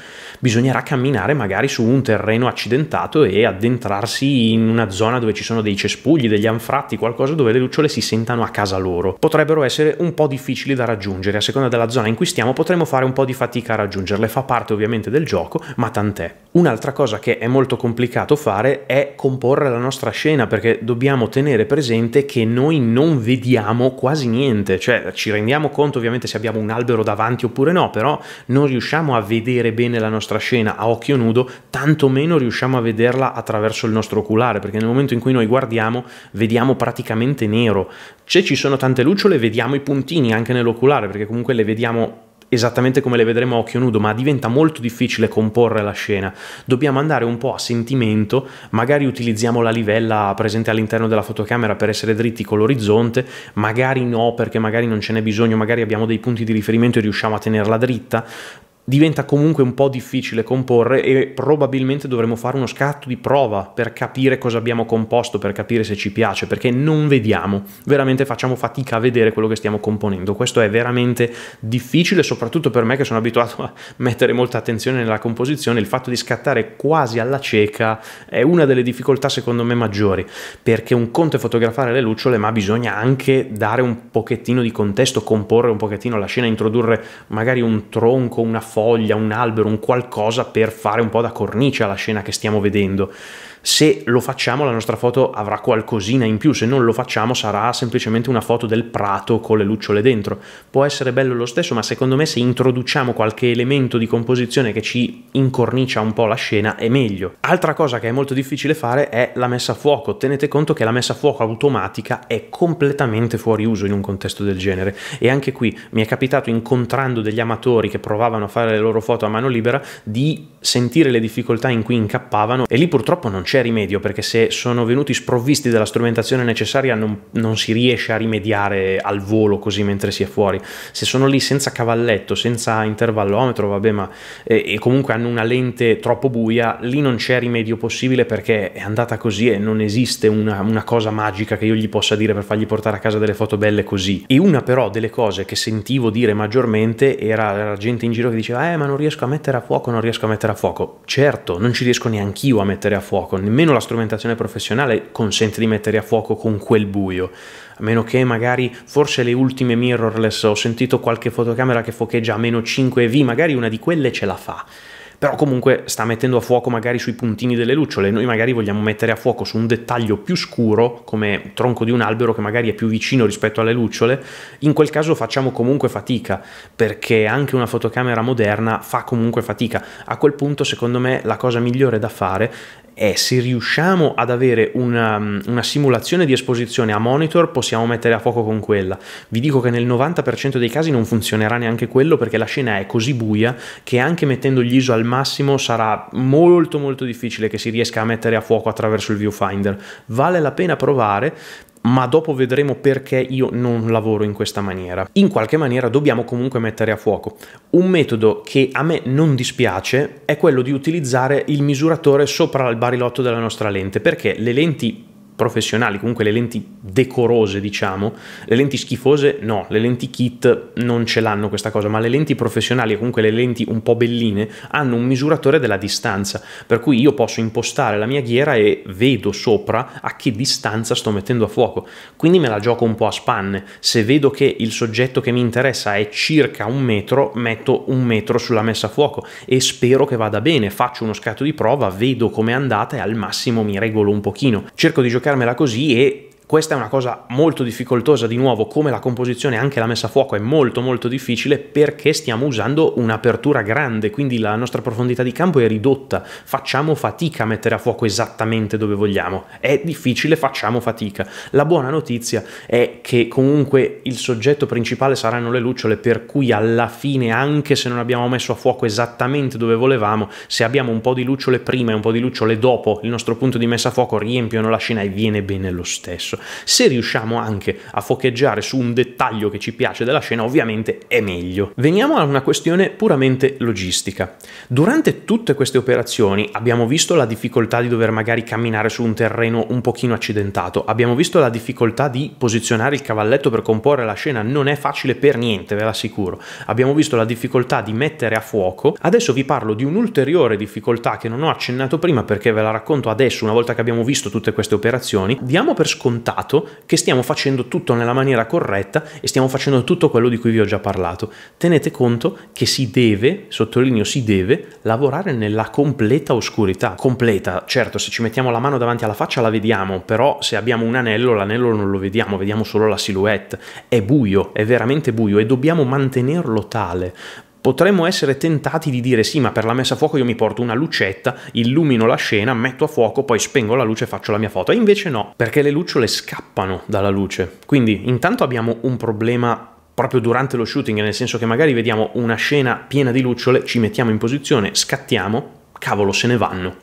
bisognerà camminare magari su un terreno accidentato e addentrarsi in una zona dove ci sono dei cespugli, degli anfratti, qualcosa dove le lucciole si sentano a casa loro. Potrebbero essere un po' difficili da raggiungere, a seconda della zona in cui stiamo potremmo fare un po' di fatica a raggiungerle, fa parte ovviamente del gioco, ma tant'è. Un'altra cosa che è molto complicato fare è comporre la nostra scena, perché dobbiamo tenere presente che noi non vediamo quasi niente, cioè ci rendiamo conto ovviamente se abbiamo un albero davanti oppure no, però non riusciamo a vedere bene la nostra nostra scena a occhio nudo, tanto meno riusciamo a vederla attraverso il nostro oculare, perché nel momento in cui noi guardiamo vediamo praticamente nero. Se ci sono tante lucciole vediamo i puntini anche nell'oculare, perché comunque le vediamo esattamente come le vedremo a occhio nudo, ma diventa molto difficile comporre la scena. Dobbiamo andare un po' a sentimento, magari utilizziamo la livella presente all'interno della fotocamera per essere dritti con l'orizzonte, magari no perché magari non ce n'è bisogno, magari abbiamo dei punti di riferimento e riusciamo a tenerla dritta diventa comunque un po' difficile comporre e probabilmente dovremo fare uno scatto di prova per capire cosa abbiamo composto, per capire se ci piace, perché non vediamo, veramente facciamo fatica a vedere quello che stiamo componendo. Questo è veramente difficile, soprattutto per me che sono abituato a mettere molta attenzione nella composizione, il fatto di scattare quasi alla cieca è una delle difficoltà secondo me maggiori, perché un conto è fotografare le lucciole, ma bisogna anche dare un pochettino di contesto, comporre un pochettino la scena, introdurre magari un tronco, una foglia, un albero, un qualcosa per fare un po' da cornice alla scena che stiamo vedendo. Se lo facciamo la nostra foto avrà qualcosina in più, se non lo facciamo sarà semplicemente una foto del prato con le lucciole dentro. Può essere bello lo stesso, ma secondo me se introduciamo qualche elemento di composizione che ci incornicia un po' la scena è meglio. Altra cosa che è molto difficile fare è la messa a fuoco. Tenete conto che la messa a fuoco automatica è completamente fuori uso in un contesto del genere e anche qui mi è capitato incontrando degli amatori che provavano a fare le loro foto a mano libera di sentire le difficoltà in cui incappavano e lì purtroppo non c'è c'è rimedio, perché se sono venuti sprovvisti della strumentazione necessaria non, non, si riesce a rimediare al volo così mentre si è fuori. Se sono lì senza cavalletto, senza intervallometro, vabbè, ma eh, e comunque hanno una lente troppo buia, lì non c'è rimedio possibile perché è andata così e non esiste una, una cosa magica che io gli possa dire per fargli portare a casa delle foto belle così. E una però delle cose che sentivo dire maggiormente era, la gente in giro che diceva eh ma non riesco a mettere a fuoco, non riesco a mettere a fuoco. Certo, non ci riesco neanch'io a mettere a fuoco, nemmeno la strumentazione professionale consente di mettere a fuoco con quel buio, a meno che magari forse le ultime mirrorless ho sentito qualche fotocamera che focheggia a meno 5V, magari una di quelle ce la fa. Però comunque sta mettendo a fuoco magari sui puntini delle lucciole, noi magari vogliamo mettere a fuoco su un dettaglio più scuro, come tronco di un albero che magari è più vicino rispetto alle lucciole, in quel caso facciamo comunque fatica, perché anche una fotocamera moderna fa comunque fatica. A quel punto secondo me la cosa migliore da fare è se riusciamo ad avere una, una, simulazione di esposizione a monitor possiamo mettere a fuoco con quella. Vi dico che nel 90% dei casi non funzionerà neanche quello perché la scena è così buia che anche mettendo gli ISO al massimo sarà molto molto difficile che si riesca a mettere a fuoco attraverso il viewfinder. Vale la pena provare ma dopo vedremo perché io non lavoro in questa maniera. In qualche maniera dobbiamo comunque mettere a fuoco. Un metodo che a me non dispiace è quello di utilizzare il misuratore sopra il barilotto della nostra lente, perché le lenti professionali, comunque le lenti decorose, diciamo, le lenti schifose no, le lenti kit non ce l'hanno questa cosa, ma le lenti professionali comunque le lenti un po' belline hanno un misuratore della distanza, per cui io posso impostare la mia ghiera e vedo sopra a che distanza sto mettendo a fuoco. Quindi me la gioco un po' a spanne. Se vedo che il soggetto che mi interessa è circa un metro, metto un metro sulla messa a fuoco e spero che vada bene, faccio uno scatto di prova, vedo com'è andata e al massimo mi regolo un pochino. Cerco di giocare giocarmela così e questa è una cosa molto difficoltosa, di nuovo, come la composizione, anche la messa a fuoco è molto molto difficile perché stiamo usando un'apertura grande, quindi la nostra profondità di campo è ridotta, facciamo fatica a mettere a fuoco esattamente dove vogliamo, è difficile, facciamo fatica. La buona notizia è che comunque il soggetto principale saranno le lucciole, per cui alla fine, anche se non abbiamo messo a fuoco esattamente dove volevamo, se abbiamo un po' di lucciole prima e un po' di lucciole dopo, il nostro punto di messa a fuoco riempiono la scena e viene bene lo stesso basso. Se riusciamo anche a focheggiare su un dettaglio che ci piace della scena, ovviamente è meglio. Veniamo a una questione puramente logistica. Durante tutte queste operazioni abbiamo visto la difficoltà di dover magari camminare su un terreno un pochino accidentato, abbiamo visto la difficoltà di posizionare il cavalletto per comporre la scena, non è facile per niente, ve l'assicuro. Abbiamo visto la difficoltà di mettere a fuoco. Adesso vi parlo di un'ulteriore difficoltà che non ho accennato prima perché ve la racconto adesso, una volta che abbiamo visto tutte queste operazioni. Diamo per scontato contato che stiamo facendo tutto nella maniera corretta e stiamo facendo tutto quello di cui vi ho già parlato. Tenete conto che si deve, sottolineo si deve, lavorare nella completa oscurità. Completa, certo, se ci mettiamo la mano davanti alla faccia la vediamo, però se abbiamo un anello, l'anello non lo vediamo, vediamo solo la silhouette. È buio, è veramente buio e dobbiamo mantenerlo tale potremmo essere tentati di dire sì, ma per la messa a fuoco io mi porto una lucetta, illumino la scena, metto a fuoco, poi spengo la luce e faccio la mia foto. E invece no, perché le lucciole scappano dalla luce. Quindi intanto abbiamo un problema proprio durante lo shooting, nel senso che magari vediamo una scena piena di lucciole, ci mettiamo in posizione, scattiamo, cavolo se ne vanno.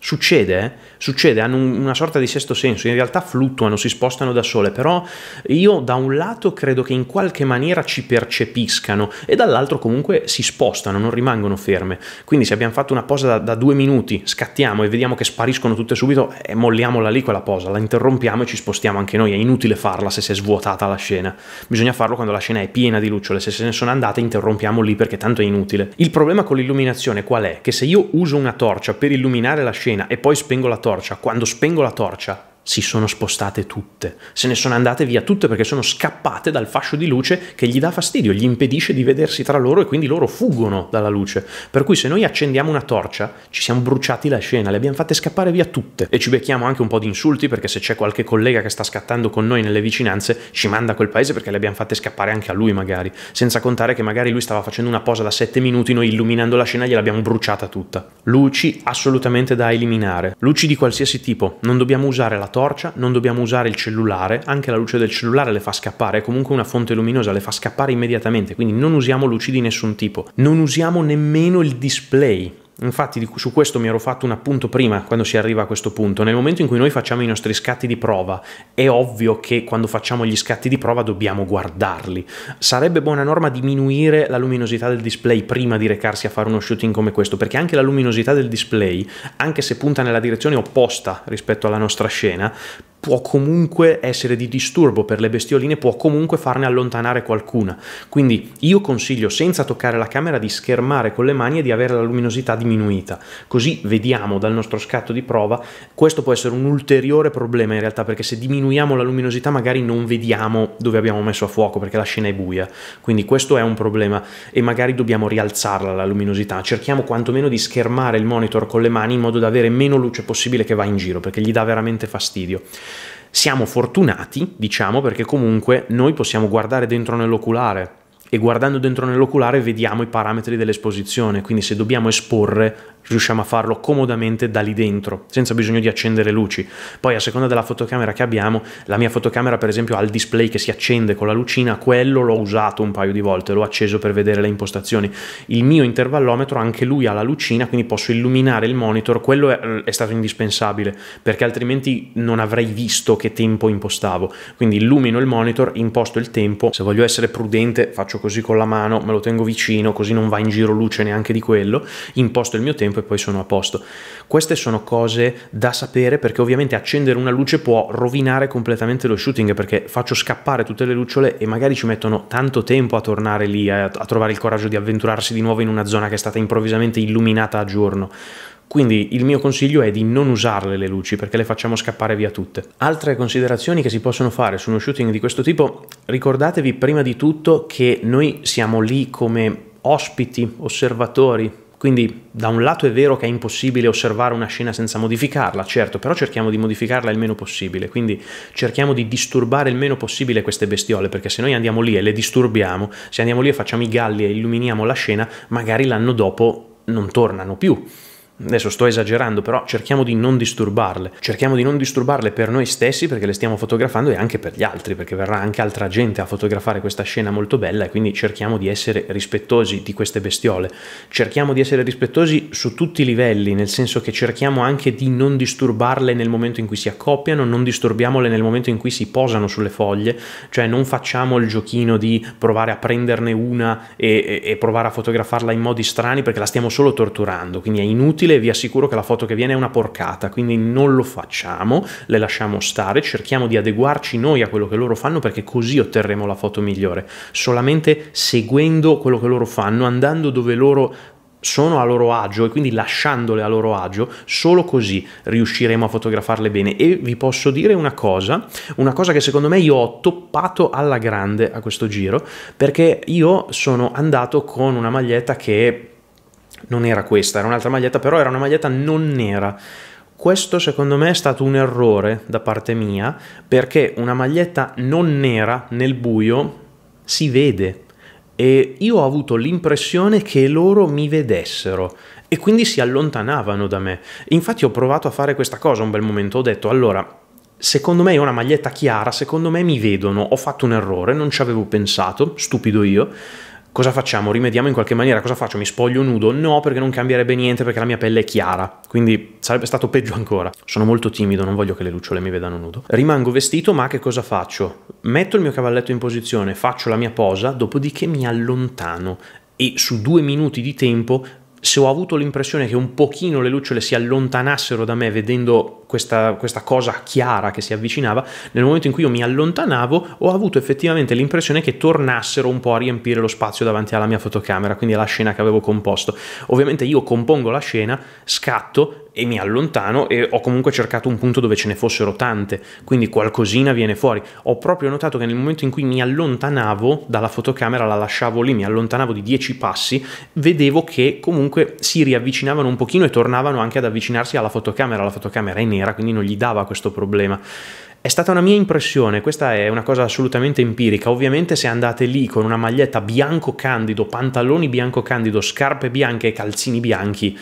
Succede, eh? succede, hanno una sorta di sesto senso, in realtà fluttuano, si spostano da sole, però io da un lato credo che in qualche maniera ci percepiscano e dall'altro comunque si spostano, non rimangono ferme. Quindi se abbiamo fatto una posa da, da due minuti, scattiamo e vediamo che spariscono tutte subito e eh, molliamola lì quella posa, la interrompiamo e ci spostiamo anche noi, è inutile farla se si è svuotata la scena. Bisogna farlo quando la scena è piena di lucciole, se se ne sono andate interrompiamo lì perché tanto è inutile. Il problema con l'illuminazione qual è? Che se io uso una torcia per illuminare la scena, scena e poi spengo la torcia, quando spengo la torcia si sono spostate tutte, se ne sono andate via tutte perché sono scappate dal fascio di luce che gli dà fastidio, gli impedisce di vedersi tra loro e quindi loro fuggono dalla luce. Per cui se noi accendiamo una torcia ci siamo bruciati la scena, le abbiamo fatte scappare via tutte e ci becchiamo anche un po' di insulti perché se c'è qualche collega che sta scattando con noi nelle vicinanze ci manda a quel paese perché le abbiamo fatte scappare anche a lui magari, senza contare che magari lui stava facendo una posa da 7 minuti, noi illuminando la scena gliel'abbiamo bruciata tutta. Luci assolutamente da eliminare, luci di qualsiasi tipo, non dobbiamo usare la torcia torcia, non dobbiamo usare il cellulare, anche la luce del cellulare le fa scappare, è comunque una fonte luminosa, le fa scappare immediatamente, quindi non usiamo luci di nessun tipo, non usiamo nemmeno il display Infatti su questo mi ero fatto un appunto prima quando si arriva a questo punto. Nel momento in cui noi facciamo i nostri scatti di prova, è ovvio che quando facciamo gli scatti di prova dobbiamo guardarli. Sarebbe buona norma diminuire la luminosità del display prima di recarsi a fare uno shooting come questo, perché anche la luminosità del display, anche se punta nella direzione opposta rispetto alla nostra scena, può comunque essere di disturbo per le bestioline, può comunque farne allontanare qualcuna. Quindi io consiglio senza toccare la camera di schermare con le mani e di avere la luminosità diminuita, così vediamo dal nostro scatto di prova, questo può essere un ulteriore problema in realtà perché se diminuiamo la luminosità magari non vediamo dove abbiamo messo a fuoco perché la scena è buia, quindi questo è un problema e magari dobbiamo rialzarla la luminosità, cerchiamo quantomeno di schermare il monitor con le mani in modo da avere meno luce possibile che va in giro perché gli dà veramente fastidio siamo fortunati, diciamo, perché comunque noi possiamo guardare dentro nell'oculare e guardando dentro nell'oculare vediamo i parametri dell'esposizione, quindi se dobbiamo esporre riusciamo a farlo comodamente da lì dentro, senza bisogno di accendere luci. Poi a seconda della fotocamera che abbiamo, la mia fotocamera per esempio ha il display che si accende con la lucina, quello l'ho usato un paio di volte, l'ho acceso per vedere le impostazioni. Il mio intervallometro anche lui ha la lucina, quindi posso illuminare il monitor, quello è, è stato indispensabile, perché altrimenti non avrei visto che tempo impostavo. Quindi illumino il monitor, imposto il tempo, se voglio essere prudente faccio così con la mano, me lo tengo vicino, così non va in giro luce neanche di quello, imposto il mio tempo e poi sono a posto. Queste sono cose da sapere perché ovviamente accendere una luce può rovinare completamente lo shooting perché faccio scappare tutte le lucciole e magari ci mettono tanto tempo a tornare lì, a, a trovare il coraggio di avventurarsi di nuovo in una zona che è stata improvvisamente illuminata a giorno. Quindi il mio consiglio è di non usarle le luci perché le facciamo scappare via tutte. Altre considerazioni che si possono fare su uno shooting di questo tipo, ricordatevi prima di tutto che noi siamo lì come ospiti, osservatori, quindi da un lato è vero che è impossibile osservare una scena senza modificarla, certo, però cerchiamo di modificarla il meno possibile, quindi cerchiamo di disturbare il meno possibile queste bestiole, perché se noi andiamo lì e le disturbiamo, se andiamo lì e facciamo i galli e illuminiamo la scena, magari l'anno dopo non tornano più. Adesso sto esagerando, però cerchiamo di non disturbarle. Cerchiamo di non disturbarle per noi stessi perché le stiamo fotografando e anche per gli altri, perché verrà anche altra gente a fotografare questa scena molto bella e quindi cerchiamo di essere rispettosi di queste bestiole. Cerchiamo di essere rispettosi su tutti i livelli, nel senso che cerchiamo anche di non disturbarle nel momento in cui si accoppiano, non disturbiamole nel momento in cui si posano sulle foglie, cioè non facciamo il giochino di provare a prenderne una e, e, e provare a fotografarla in modi strani perché la stiamo solo torturando, quindi è inutile utile, vi assicuro che la foto che viene è una porcata, quindi non lo facciamo, le lasciamo stare, cerchiamo di adeguarci noi a quello che loro fanno perché così otterremo la foto migliore, solamente seguendo quello che loro fanno, andando dove loro sono a loro agio e quindi lasciandole a loro agio, solo così riusciremo a fotografarle bene. E vi posso dire una cosa, una cosa che secondo me io ho toppato alla grande a questo giro, perché io sono andato con una maglietta che non era questa, era un'altra maglietta, però era una maglietta non nera. Questo secondo me è stato un errore da parte mia perché una maglietta non nera nel buio si vede e io ho avuto l'impressione che loro mi vedessero e quindi si allontanavano da me. Infatti ho provato a fare questa cosa un bel momento, ho detto allora secondo me è una maglietta chiara, secondo me mi vedono, ho fatto un errore, non ci avevo pensato, stupido io cosa facciamo? Rimediamo in qualche maniera? Cosa faccio? Mi spoglio nudo? No, perché non cambierebbe niente perché la mia pelle è chiara, quindi sarebbe stato peggio ancora. Sono molto timido, non voglio che le lucciole mi vedano nudo. Rimango vestito, ma che cosa faccio? Metto il mio cavalletto in posizione, faccio la mia posa, dopodiché mi allontano e su due minuti di tempo se ho avuto l'impressione che un pochino le lucciole si allontanassero da me vedendo questa, questa, cosa chiara che si avvicinava, nel momento in cui io mi allontanavo ho avuto effettivamente l'impressione che tornassero un po' a riempire lo spazio davanti alla mia fotocamera, quindi alla scena che avevo composto. Ovviamente io compongo la scena, scatto, e mi allontano e ho comunque cercato un punto dove ce ne fossero tante, quindi qualcosina viene fuori. Ho proprio notato che nel momento in cui mi allontanavo dalla fotocamera, la lasciavo lì, mi allontanavo di 10 passi, vedevo che comunque si riavvicinavano un pochino e tornavano anche ad avvicinarsi alla fotocamera. La fotocamera è nera, quindi non gli dava questo problema. È stata una mia impressione, questa è una cosa assolutamente empirica. Ovviamente se andate lì con una maglietta bianco candido, pantaloni bianco candido, scarpe bianche e calzini bianchi,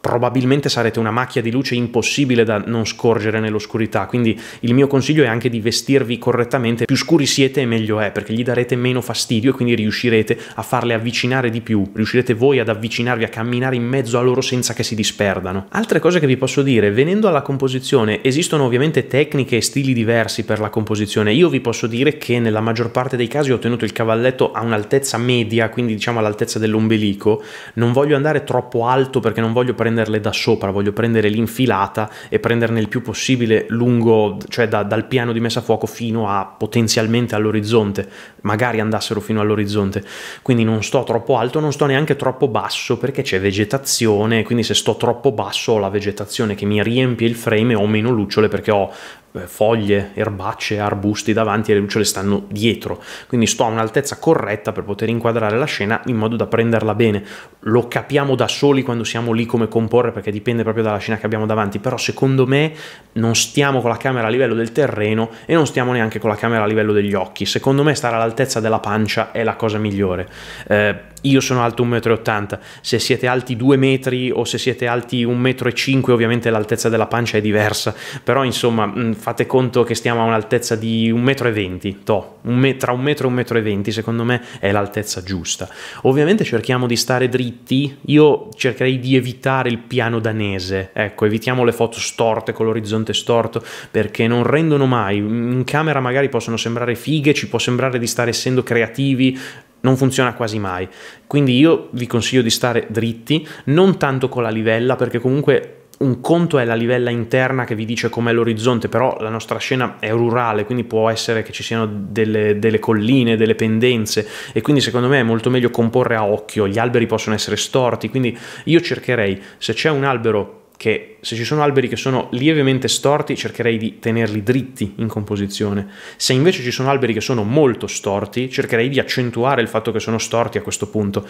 probabilmente sarete una macchia di luce impossibile da non scorgere nell'oscurità, quindi il mio consiglio è anche di vestirvi correttamente, più scuri siete meglio è, perché gli darete meno fastidio e quindi riuscirete a farle avvicinare di più, riuscirete voi ad avvicinarvi, a camminare in mezzo a loro senza che si disperdano. Altre cose che vi posso dire, venendo alla composizione, esistono ovviamente tecniche e stili diversi per la composizione, io vi posso dire che nella maggior parte dei casi ho tenuto il cavalletto a un'altezza media, quindi diciamo all'altezza dell'ombelico, non voglio andare troppo alto perché non voglio prendere prenderle da sopra, voglio prendere l'infilata e prenderne il più possibile lungo, cioè da, dal piano di messa a fuoco fino a potenzialmente all'orizzonte, magari andassero fino all'orizzonte. Quindi non sto troppo alto, non sto neanche troppo basso perché c'è vegetazione, quindi se sto troppo basso ho la vegetazione che mi riempie il frame e ho meno lucciole perché ho eh, foglie, erbacce, arbusti davanti e le lucciole stanno dietro, quindi sto a un'altezza corretta per poter inquadrare la scena in modo da prenderla bene. Lo capiamo da soli quando siamo lì come comporre perché dipende proprio dalla scena che abbiamo davanti, però secondo me non stiamo con la camera a livello del terreno e non stiamo neanche con la camera a livello degli occhi. Secondo me stare all'altezza della pancia è la cosa migliore. Eh, io sono alto 1,80 m, se siete alti 2 m o se siete alti 1,5 m ovviamente l'altezza della pancia è diversa, però insomma mm, fate conto che stiamo a un'altezza di 1,20 m, to, tra 1 metro e 1,20 m secondo me è l'altezza giusta. Ovviamente cerchiamo di stare dritti, io cercherei di evitare il piano danese, ecco evitiamo le foto storte con l'orizzonte storto perché non rendono mai, in camera magari possono sembrare fighe, ci può sembrare di stare essendo creativi, non funziona quasi mai. Quindi io vi consiglio di stare dritti, non tanto con la livella, perché comunque un conto è la livella interna che vi dice com'è l'orizzonte, però la nostra scena è rurale, quindi può essere che ci siano delle, delle, colline, delle pendenze e quindi secondo me è molto meglio comporre a occhio, gli alberi possono essere storti, quindi io cercherei, se c'è un albero che se ci sono alberi che sono lievemente storti cercherei di tenerli dritti in composizione, se invece ci sono alberi che sono molto storti cercherei di accentuare il fatto che sono storti a questo punto,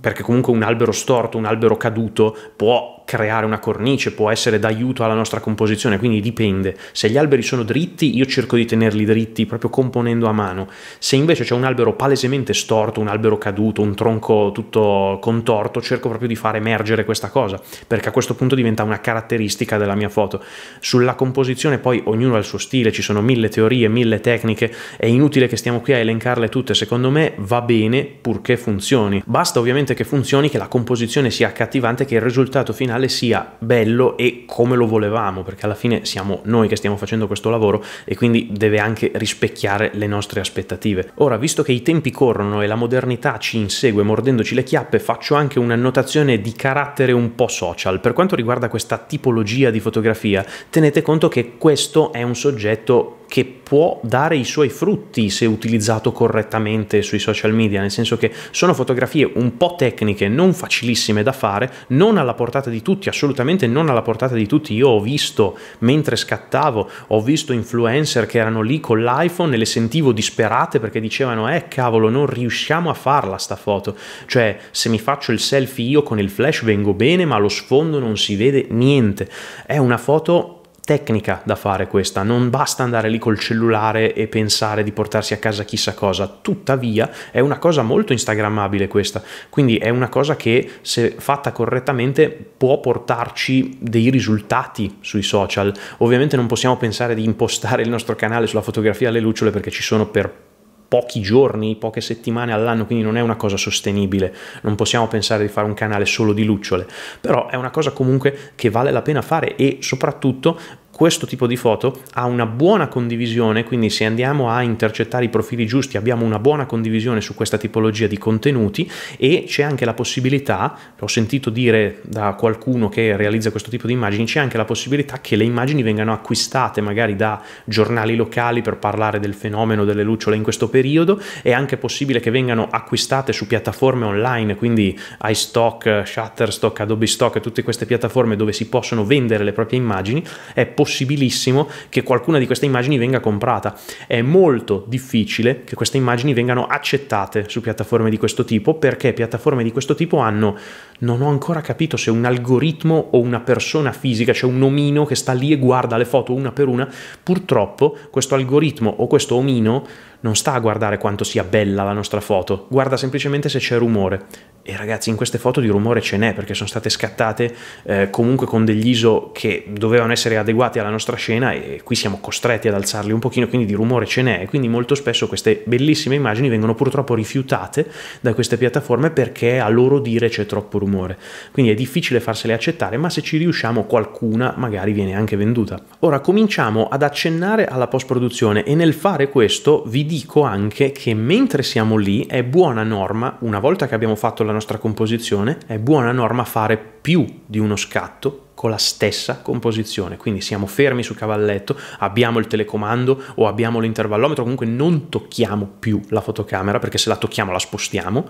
perché comunque un albero storto, un albero caduto può creare una cornice, può essere d'aiuto alla nostra composizione, quindi dipende. Se gli alberi sono dritti, io cerco di tenerli dritti proprio componendo a mano. Se invece c'è un albero palesemente storto, un albero caduto, un tronco tutto contorto, cerco proprio di far emergere questa cosa, perché a questo punto diventa una caratteristica della mia foto. Sulla composizione poi ognuno ha il suo stile, ci sono mille teorie, mille tecniche, è inutile che stiamo qui a elencarle tutte, secondo me va bene purché funzioni. Basta ovviamente che funzioni, che la composizione sia accattivante, che il risultato finale finale sia bello e come lo volevamo, perché alla fine siamo noi che stiamo facendo questo lavoro e quindi deve anche rispecchiare le nostre aspettative. Ora, visto che i tempi corrono e la modernità ci insegue mordendoci le chiappe, faccio anche un'annotazione di carattere un po' social. Per quanto riguarda questa tipologia di fotografia, tenete conto che questo è un soggetto che può dare i suoi frutti se utilizzato correttamente sui social media, nel senso che sono fotografie un po' tecniche, non facilissime da fare, non alla portata di tutti tutti, assolutamente non alla portata di tutti. Io ho visto, mentre scattavo, ho visto influencer che erano lì con l'iPhone e le sentivo disperate perché dicevano eh cavolo non riusciamo a farla sta foto, cioè se mi faccio il selfie io con il flash vengo bene ma lo sfondo non si vede niente. È una foto tecnica da fare questa, non basta andare lì col cellulare e pensare di portarsi a casa chissà cosa, tuttavia è una cosa molto instagrammabile questa, quindi è una cosa che se fatta correttamente può portarci dei risultati sui social. Ovviamente non possiamo pensare di impostare il nostro canale sulla fotografia alle lucciole perché ci sono per pochi giorni, poche settimane all'anno, quindi non è una cosa sostenibile, non possiamo pensare di fare un canale solo di lucciole, però è una cosa comunque che vale la pena fare e soprattutto questo tipo di foto ha una buona condivisione, quindi se andiamo a intercettare i profili giusti abbiamo una buona condivisione su questa tipologia di contenuti e c'è anche la possibilità, l'ho sentito dire da qualcuno che realizza questo tipo di immagini, c'è anche la possibilità che le immagini vengano acquistate magari da giornali locali per parlare del fenomeno delle lucciole in questo periodo, è anche possibile che vengano acquistate su piattaforme online, quindi iStock, Shutterstock, Adobe Stock, tutte queste piattaforme dove si possono vendere le proprie immagini, è possibile possibilissimo che qualcuna di queste immagini venga comprata. È molto difficile che queste immagini vengano accettate su piattaforme di questo tipo perché piattaforme di questo tipo hanno, non ho ancora capito se un algoritmo o una persona fisica, cioè un omino che sta lì e guarda le foto una per una, purtroppo questo algoritmo o questo omino non sta a guardare quanto sia bella la nostra foto, guarda semplicemente se c'è rumore. E ragazzi, in queste foto di rumore ce n'è perché sono state scattate eh, comunque con degli ISO che dovevano essere adeguati alla nostra scena e qui siamo costretti ad alzarli un pochino, quindi di rumore ce n'è. E quindi molto spesso queste bellissime immagini vengono purtroppo rifiutate da queste piattaforme perché a loro dire c'è troppo rumore. Quindi è difficile farsele accettare, ma se ci riusciamo qualcuna magari viene anche venduta. Ora cominciamo ad accennare alla post-produzione e nel fare questo vi dico anche che mentre siamo lì è buona norma, una volta che abbiamo fatto la nostra composizione, è buona norma fare più di uno scatto con la stessa composizione. Quindi siamo fermi su cavalletto, abbiamo il telecomando o abbiamo l'intervallometro, comunque non tocchiamo più la fotocamera perché se la tocchiamo la spostiamo.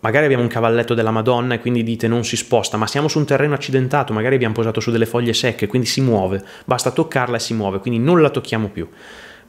Magari abbiamo un cavalletto della Madonna e quindi dite non si sposta, ma siamo su un terreno accidentato, magari abbiamo posato su delle foglie secche, quindi si muove, basta toccarla e si muove, quindi non la tocchiamo più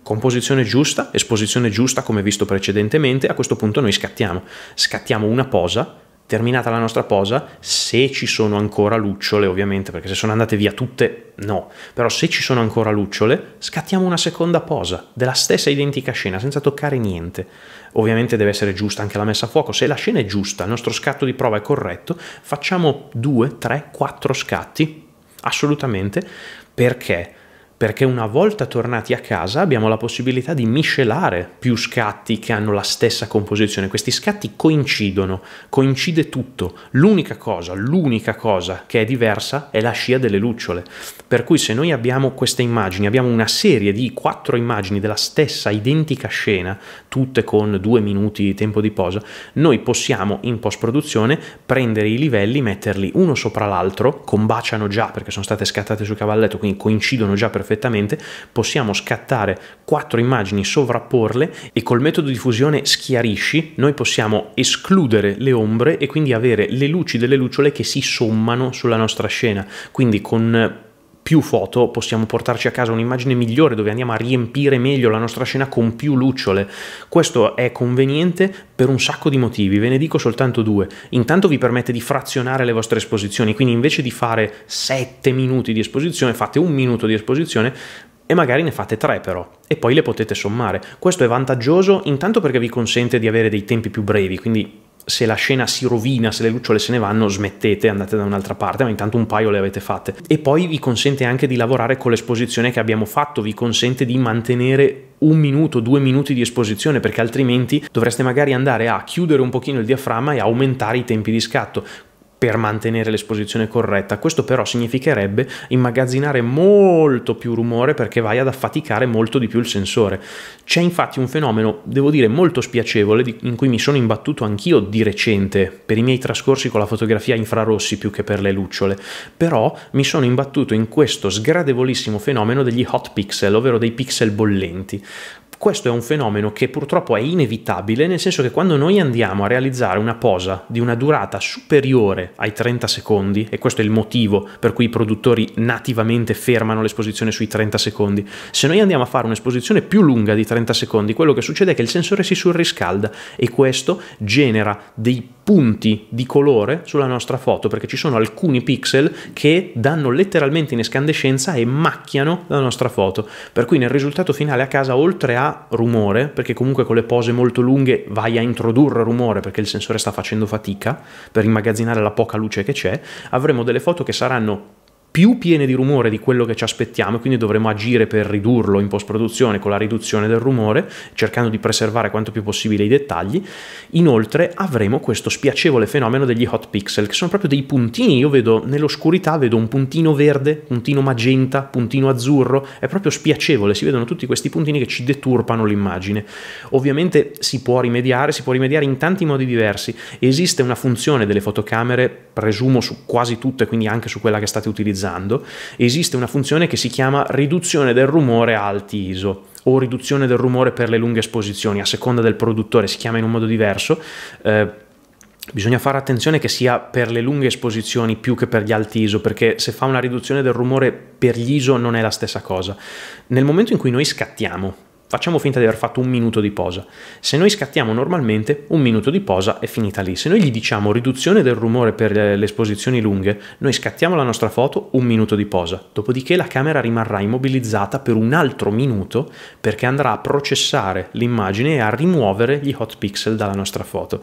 composizione giusta, esposizione giusta come visto precedentemente, a questo punto noi scattiamo, scattiamo una posa, terminata la nostra posa, se ci sono ancora lucciole ovviamente, perché se sono andate via tutte no, però se ci sono ancora lucciole scattiamo una seconda posa della stessa identica scena senza toccare niente. Ovviamente deve essere giusta anche la messa a fuoco, se la scena è giusta, il nostro scatto di prova è corretto, facciamo 2, 3, 4 scatti assolutamente perché perché una volta tornati a casa abbiamo la possibilità di miscelare più scatti che hanno la stessa composizione. Questi scatti coincidono, coincide tutto. L'unica cosa, l'unica cosa che è diversa è la scia delle lucciole. Per cui se noi abbiamo queste immagini, abbiamo una serie di quattro immagini della stessa identica scena, tutte con due minuti di tempo di posa, noi possiamo in post-produzione prendere i livelli, metterli uno sopra l'altro, combaciano già perché sono state scattate sul cavalletto, quindi coincidono già per perfettamente, possiamo scattare quattro immagini, sovrapporle e col metodo di fusione schiarisci noi possiamo escludere le ombre e quindi avere le luci delle lucciole che si sommano sulla nostra scena. Quindi con più foto possiamo portarci a casa un'immagine migliore dove andiamo a riempire meglio la nostra scena con più lucciole. Questo è conveniente per un sacco di motivi, ve ne dico soltanto due. Intanto vi permette di frazionare le vostre esposizioni, quindi invece di fare 7 minuti di esposizione, fate un minuto di esposizione e magari ne fate tre però e poi le potete sommare. Questo è vantaggioso intanto perché vi consente di avere dei tempi più brevi, quindi se la scena si rovina, se le lucciole se ne vanno, smettete, andate da un'altra parte, ma intanto un paio le avete fatte. E poi vi consente anche di lavorare con l'esposizione che abbiamo fatto, vi consente di mantenere un minuto, due minuti di esposizione perché altrimenti dovreste magari andare a chiudere un pochino il diaframma e aumentare i tempi di scatto per mantenere l'esposizione corretta. Questo però significherebbe immagazzinare molto più rumore perché vai ad affaticare molto di più il sensore. C'è infatti un fenomeno, devo dire, molto spiacevole in cui mi sono imbattuto anch'io di recente per i miei trascorsi con la fotografia infrarossi più che per le lucciole, però mi sono imbattuto in questo sgradevolissimo fenomeno degli hot pixel, ovvero dei pixel bollenti questo è un fenomeno che purtroppo è inevitabile, nel senso che quando noi andiamo a realizzare una posa di una durata superiore ai 30 secondi, e questo è il motivo per cui i produttori nativamente fermano l'esposizione sui 30 secondi, se noi andiamo a fare un'esposizione più lunga di 30 secondi, quello che succede è che il sensore si surriscalda e questo genera dei punti di colore sulla nostra foto perché ci sono alcuni pixel che danno letteralmente in escandescenza e macchiano la nostra foto per cui nel risultato finale a casa oltre a rumore, perché comunque con le pose molto lunghe vai a introdurre rumore perché il sensore sta facendo fatica per immagazzinare la poca luce che c'è, avremo delle foto che saranno più piene di rumore di quello che ci aspettiamo, quindi dovremo agire per ridurlo in post-produzione con la riduzione del rumore, cercando di preservare quanto più possibile i dettagli. Inoltre avremo questo spiacevole fenomeno degli hot pixel, che sono proprio dei puntini, io vedo nell'oscurità vedo un puntino verde, puntino magenta, puntino azzurro, è proprio spiacevole, si vedono tutti questi puntini che ci deturpano l'immagine. Ovviamente si può rimediare, si può rimediare in tanti modi diversi. Esiste una funzione delle fotocamere, presumo su quasi tutte, quindi anche su quella che state utilizzando utilizzando, esiste una funzione che si chiama riduzione del rumore a alti ISO o riduzione del rumore per le lunghe esposizioni, a seconda del produttore, si chiama in un modo diverso. Eh, Bisogna fare attenzione che sia per le lunghe esposizioni più che per gli alti ISO, perché se fa una riduzione del rumore per gli ISO non è la stessa cosa. Nel momento in cui noi scattiamo facciamo finta di aver fatto un minuto di posa. Se noi scattiamo normalmente, un minuto di posa è finita lì. Se noi gli diciamo riduzione del rumore per le esposizioni lunghe, noi scattiamo la nostra foto, un minuto di posa. Dopodiché la camera rimarrà immobilizzata per un altro minuto perché andrà a processare l'immagine e a rimuovere gli hot pixel dalla nostra foto.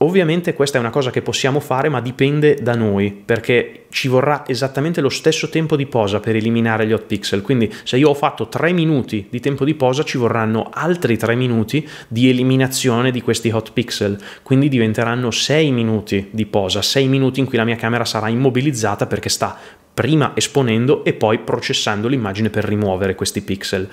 Ovviamente questa è una cosa che possiamo fare ma dipende da noi perché ci vorrà esattamente lo stesso tempo di posa per eliminare gli hot pixel quindi se io ho fatto 3 minuti di tempo di posa ci vorranno altri 3 minuti di eliminazione di questi hot pixel quindi diventeranno 6 minuti di posa 6 minuti in cui la mia camera sarà immobilizzata perché sta prima esponendo e poi processando l'immagine per rimuovere questi pixel.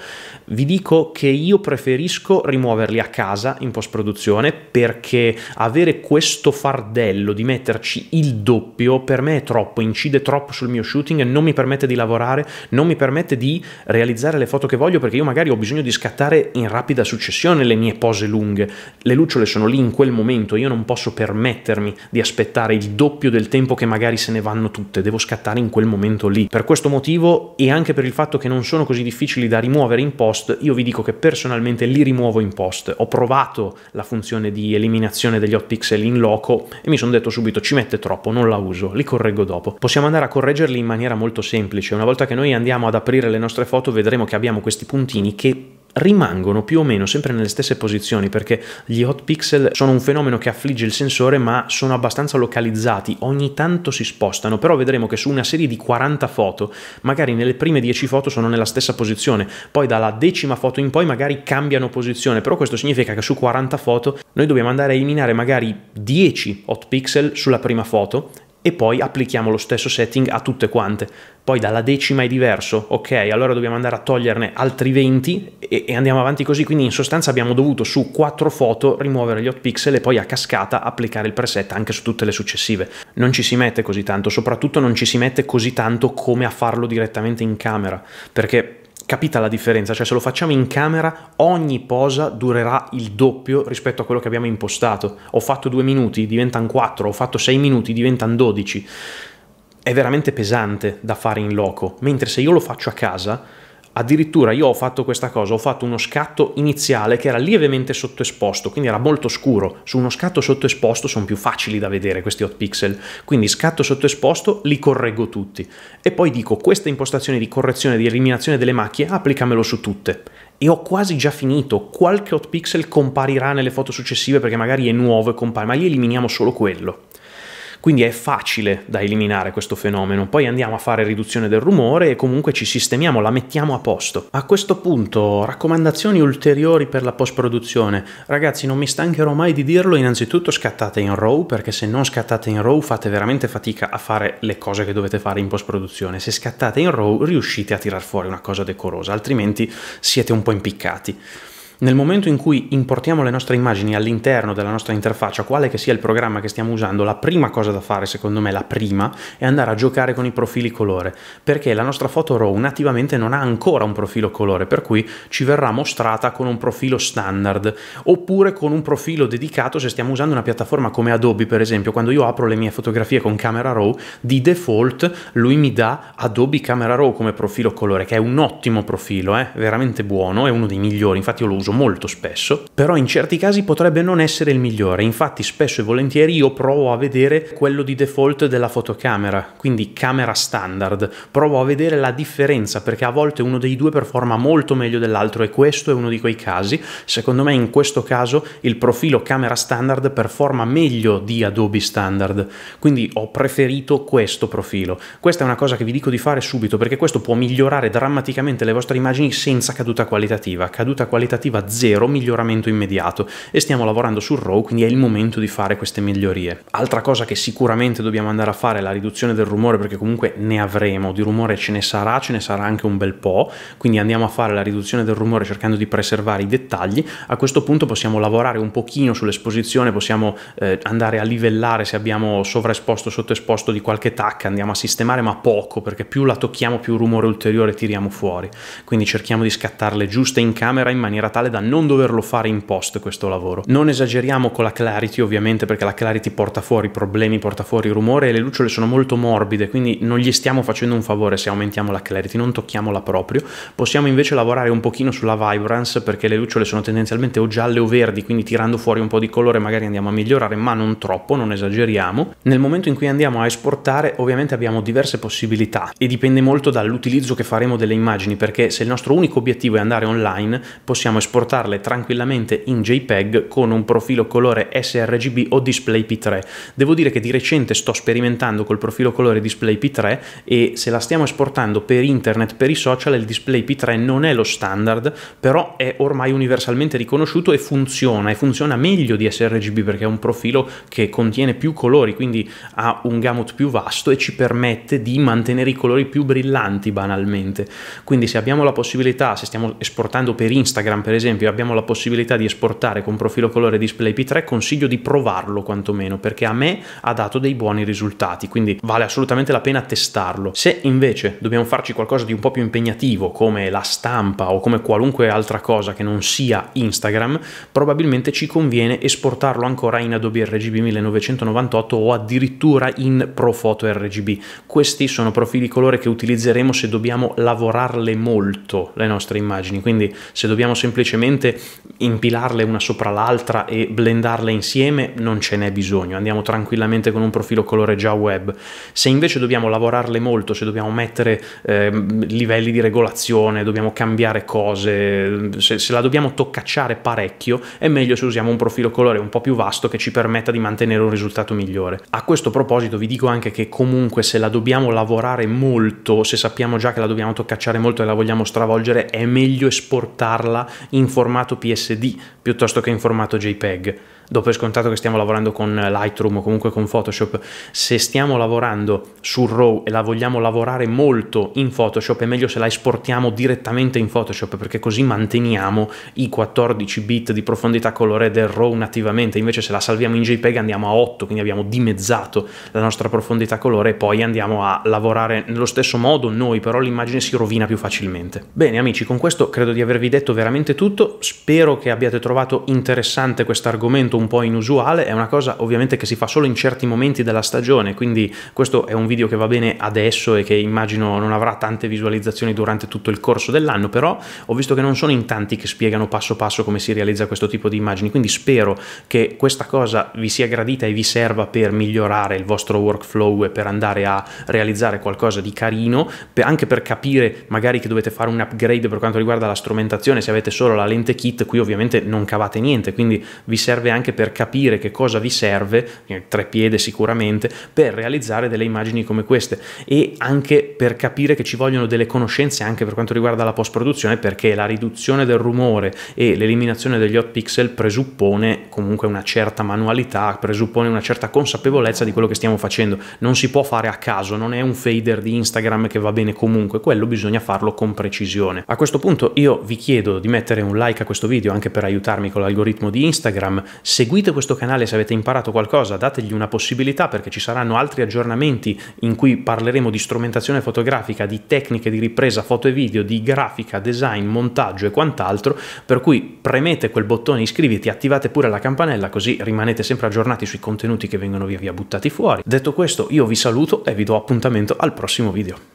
Vi dico che io preferisco rimuoverli a casa in post-produzione perché avere questo fardello di metterci il doppio per me è troppo, incide troppo sul mio shooting e non mi permette di lavorare, non mi permette di realizzare le foto che voglio perché io magari ho bisogno di scattare in rapida successione le mie pose lunghe. Le lucciole sono lì in quel momento, io non posso permettermi di aspettare il doppio del tempo che magari se ne vanno tutte, devo scattare in quel momento momento lì. Per questo motivo e anche per il fatto che non sono così difficili da rimuovere in post, io vi dico che personalmente li rimuovo in post. Ho provato la funzione di eliminazione degli hot pixel in loco e mi sono detto subito ci mette troppo, non la uso, li correggo dopo. Possiamo andare a correggerli in maniera molto semplice. Una volta che noi andiamo ad aprire le nostre foto vedremo che abbiamo questi puntini che rimangono più o meno sempre nelle stesse posizioni perché gli hot pixel sono un fenomeno che affligge il sensore ma sono abbastanza localizzati, ogni tanto si spostano, però vedremo che su una serie di 40 foto, magari nelle prime 10 foto sono nella stessa posizione, poi dalla decima foto in poi magari cambiano posizione, però questo significa che su 40 foto noi dobbiamo andare a eliminare magari 10 hot pixel sulla prima foto e poi applichiamo lo stesso setting a tutte quante poi dalla decima è diverso, ok, allora dobbiamo andare a toglierne altri 20 e, e andiamo avanti così, quindi in sostanza abbiamo dovuto su quattro foto rimuovere gli hot pixel e poi a cascata applicare il preset anche su tutte le successive. Non ci si mette così tanto, soprattutto non ci si mette così tanto come a farlo direttamente in camera, perché capita la differenza, cioè se lo facciamo in camera ogni posa durerà il doppio rispetto a quello che abbiamo impostato. Ho fatto due minuti, diventano quattro, ho fatto sei minuti, diventano dodici è veramente pesante da fare in loco, mentre se io lo faccio a casa, addirittura io ho fatto questa cosa, ho fatto uno scatto iniziale che era lievemente sottoesposto, quindi era molto scuro, su uno scatto sottoesposto sono più facili da vedere questi hot pixel, quindi scatto sottoesposto li correggo tutti e poi dico questa impostazione di correzione, di eliminazione delle macchie, applicamelo su tutte e ho quasi già finito, qualche hot pixel comparirà nelle foto successive perché magari è nuovo e compare, ma gli eliminiamo solo quello. Quindi è facile da eliminare questo fenomeno. Poi andiamo a fare riduzione del rumore e comunque ci sistemiamo, la mettiamo a posto. A questo punto, raccomandazioni ulteriori per la post-produzione. Ragazzi, non mi stancherò mai di dirlo, innanzitutto scattate in RAW, perché se non scattate in RAW fate veramente fatica a fare le cose che dovete fare in post-produzione. Se scattate in RAW riuscite a tirar fuori una cosa decorosa, altrimenti siete un po' impiccati. Nel momento in cui importiamo le nostre immagini all'interno della nostra interfaccia, quale che sia il programma che stiamo usando, la prima cosa da fare, secondo me, la prima, è andare a giocare con i profili colore, perché la nostra foto RAW nativamente non ha ancora un profilo colore, per cui ci verrà mostrata con un profilo standard, oppure con un profilo dedicato se stiamo usando una piattaforma come Adobe, per esempio, quando io apro le mie fotografie con Camera RAW, di default lui mi dà Adobe Camera RAW come profilo colore, che è un ottimo profilo, eh? veramente buono, è uno dei migliori, infatti io lo uso molto spesso, però in certi casi potrebbe non essere il migliore, infatti spesso e volentieri io provo a vedere quello di default della fotocamera, quindi camera standard, provo a vedere la differenza perché a volte uno dei due performa molto meglio dell'altro e questo è uno di quei casi, secondo me in questo caso il profilo camera standard performa meglio di Adobe standard, quindi ho preferito questo profilo. Questa è una cosa che vi dico di fare subito perché questo può migliorare drammaticamente le vostre immagini senza caduta qualitativa, caduta qualitativa arriva zero miglioramento immediato e stiamo lavorando sul RAW, quindi è il momento di fare queste migliorie. Altra cosa che sicuramente dobbiamo andare a fare è la riduzione del rumore, perché comunque ne avremo, di rumore ce ne sarà, ce ne sarà anche un bel po', quindi andiamo a fare la riduzione del rumore cercando di preservare i dettagli. A questo punto possiamo lavorare un pochino sull'esposizione, possiamo eh, andare a livellare se abbiamo sovraesposto, o sottoesposto di qualche tac, andiamo a sistemare ma poco, perché più la tocchiamo più rumore ulteriore tiriamo fuori. Quindi cerchiamo di scattarle giuste in camera in maniera tale tale da non doverlo fare in post questo lavoro. Non esageriamo con la clarity ovviamente perché la clarity porta fuori problemi, porta fuori rumore e le lucciole sono molto morbide quindi non gli stiamo facendo un favore se aumentiamo la clarity, non tocchiamola proprio. Possiamo invece lavorare un pochino sulla vibrance perché le lucciole sono tendenzialmente o gialle o verdi quindi tirando fuori un po' di colore magari andiamo a migliorare ma non troppo, non esageriamo. Nel momento in cui andiamo a esportare ovviamente abbiamo diverse possibilità e dipende molto dall'utilizzo che faremo delle immagini perché se il nostro unico obiettivo è andare online possiamo esportare esportarle tranquillamente in JPEG con un profilo colore sRGB o Display P3. Devo dire che di recente sto sperimentando col profilo colore Display P3 e se la stiamo esportando per internet, per i social, il Display P3 non è lo standard, però è ormai universalmente riconosciuto e funziona, e funziona meglio di sRGB perché è un profilo che contiene più colori, quindi ha un gamut più vasto e ci permette di mantenere i colori più brillanti banalmente. Quindi se abbiamo la possibilità, se stiamo esportando per Instagram per esempio, esempio abbiamo la possibilità di esportare con profilo colore display P3, consiglio di provarlo quantomeno perché a me ha dato dei buoni risultati, quindi vale assolutamente la pena testarlo. Se invece dobbiamo farci qualcosa di un po' più impegnativo come la stampa o come qualunque altra cosa che non sia Instagram, probabilmente ci conviene esportarlo ancora in Adobe RGB 1998 o addirittura in Profoto RGB. Questi sono profili colore che utilizzeremo se dobbiamo lavorarle molto le nostre immagini, quindi se dobbiamo semplicemente semplicemente impilarle una sopra l'altra e blendarle insieme non ce n'è bisogno, andiamo tranquillamente con un profilo colore già web. Se invece dobbiamo lavorarle molto, se dobbiamo mettere eh, livelli di regolazione, dobbiamo cambiare cose, se, se la dobbiamo toccacciare parecchio, è meglio se usiamo un profilo colore un po' più vasto che ci permetta di mantenere un risultato migliore. A questo proposito vi dico anche che comunque se la dobbiamo lavorare molto, se sappiamo già che la dobbiamo toccacciare molto e la vogliamo stravolgere, è meglio esportarla in in formato PSD piuttosto che in formato JPEG. Dopo è scontato che stiamo lavorando con eh, Lightroom o comunque con Photoshop. Se stiamo lavorando su RAW e la vogliamo lavorare molto in Photoshop, è meglio se la esportiamo direttamente in Photoshop perché così manteniamo i 14 bit di profondità colore del RAW nativamente. Invece se la salviamo in JPEG andiamo a 8, quindi abbiamo dimezzato la nostra profondità colore e poi andiamo a lavorare nello stesso modo noi, però l'immagine si rovina più facilmente. Bene amici, con questo credo di avervi detto veramente tutto tutto, spero che abbiate trovato interessante questo argomento un po' inusuale, è una cosa ovviamente che si fa solo in certi momenti della stagione, quindi questo è un video che va bene adesso e che immagino non avrà tante visualizzazioni durante tutto il corso dell'anno, però ho visto che non sono in tanti che spiegano passo passo come si realizza questo tipo di immagini, quindi spero che questa cosa vi sia gradita e vi serva per migliorare il vostro workflow e per andare a realizzare qualcosa di carino, anche per capire magari che dovete fare un upgrade per quanto riguarda la strumentazione, se avete solo la la lente kit qui ovviamente non cavate niente, quindi vi serve anche per capire che cosa vi serve, eh, tre piede sicuramente, per realizzare delle immagini come queste e anche per capire che ci vogliono delle conoscenze anche per quanto riguarda la post-produzione perché la riduzione del rumore e l'eliminazione degli hot pixel presuppone comunque una certa manualità, presuppone una certa consapevolezza di quello che stiamo facendo, non si può fare a caso, non è un fader di Instagram che va bene comunque, quello bisogna farlo con precisione. A questo punto io vi chiedo di mettere un like a questo video anche per aiutarmi con l'algoritmo di Instagram, seguite questo canale se avete imparato qualcosa, dategli una possibilità perché ci saranno altri aggiornamenti in cui parleremo di strumentazione fotografica, di tecniche di ripresa foto e video, di grafica, design, montaggio e quant'altro, per cui premete quel bottone iscriviti, attivate pure la campanella così rimanete sempre aggiornati sui contenuti che vengono via via buttati fuori. Detto questo io vi saluto e vi do appuntamento al prossimo video.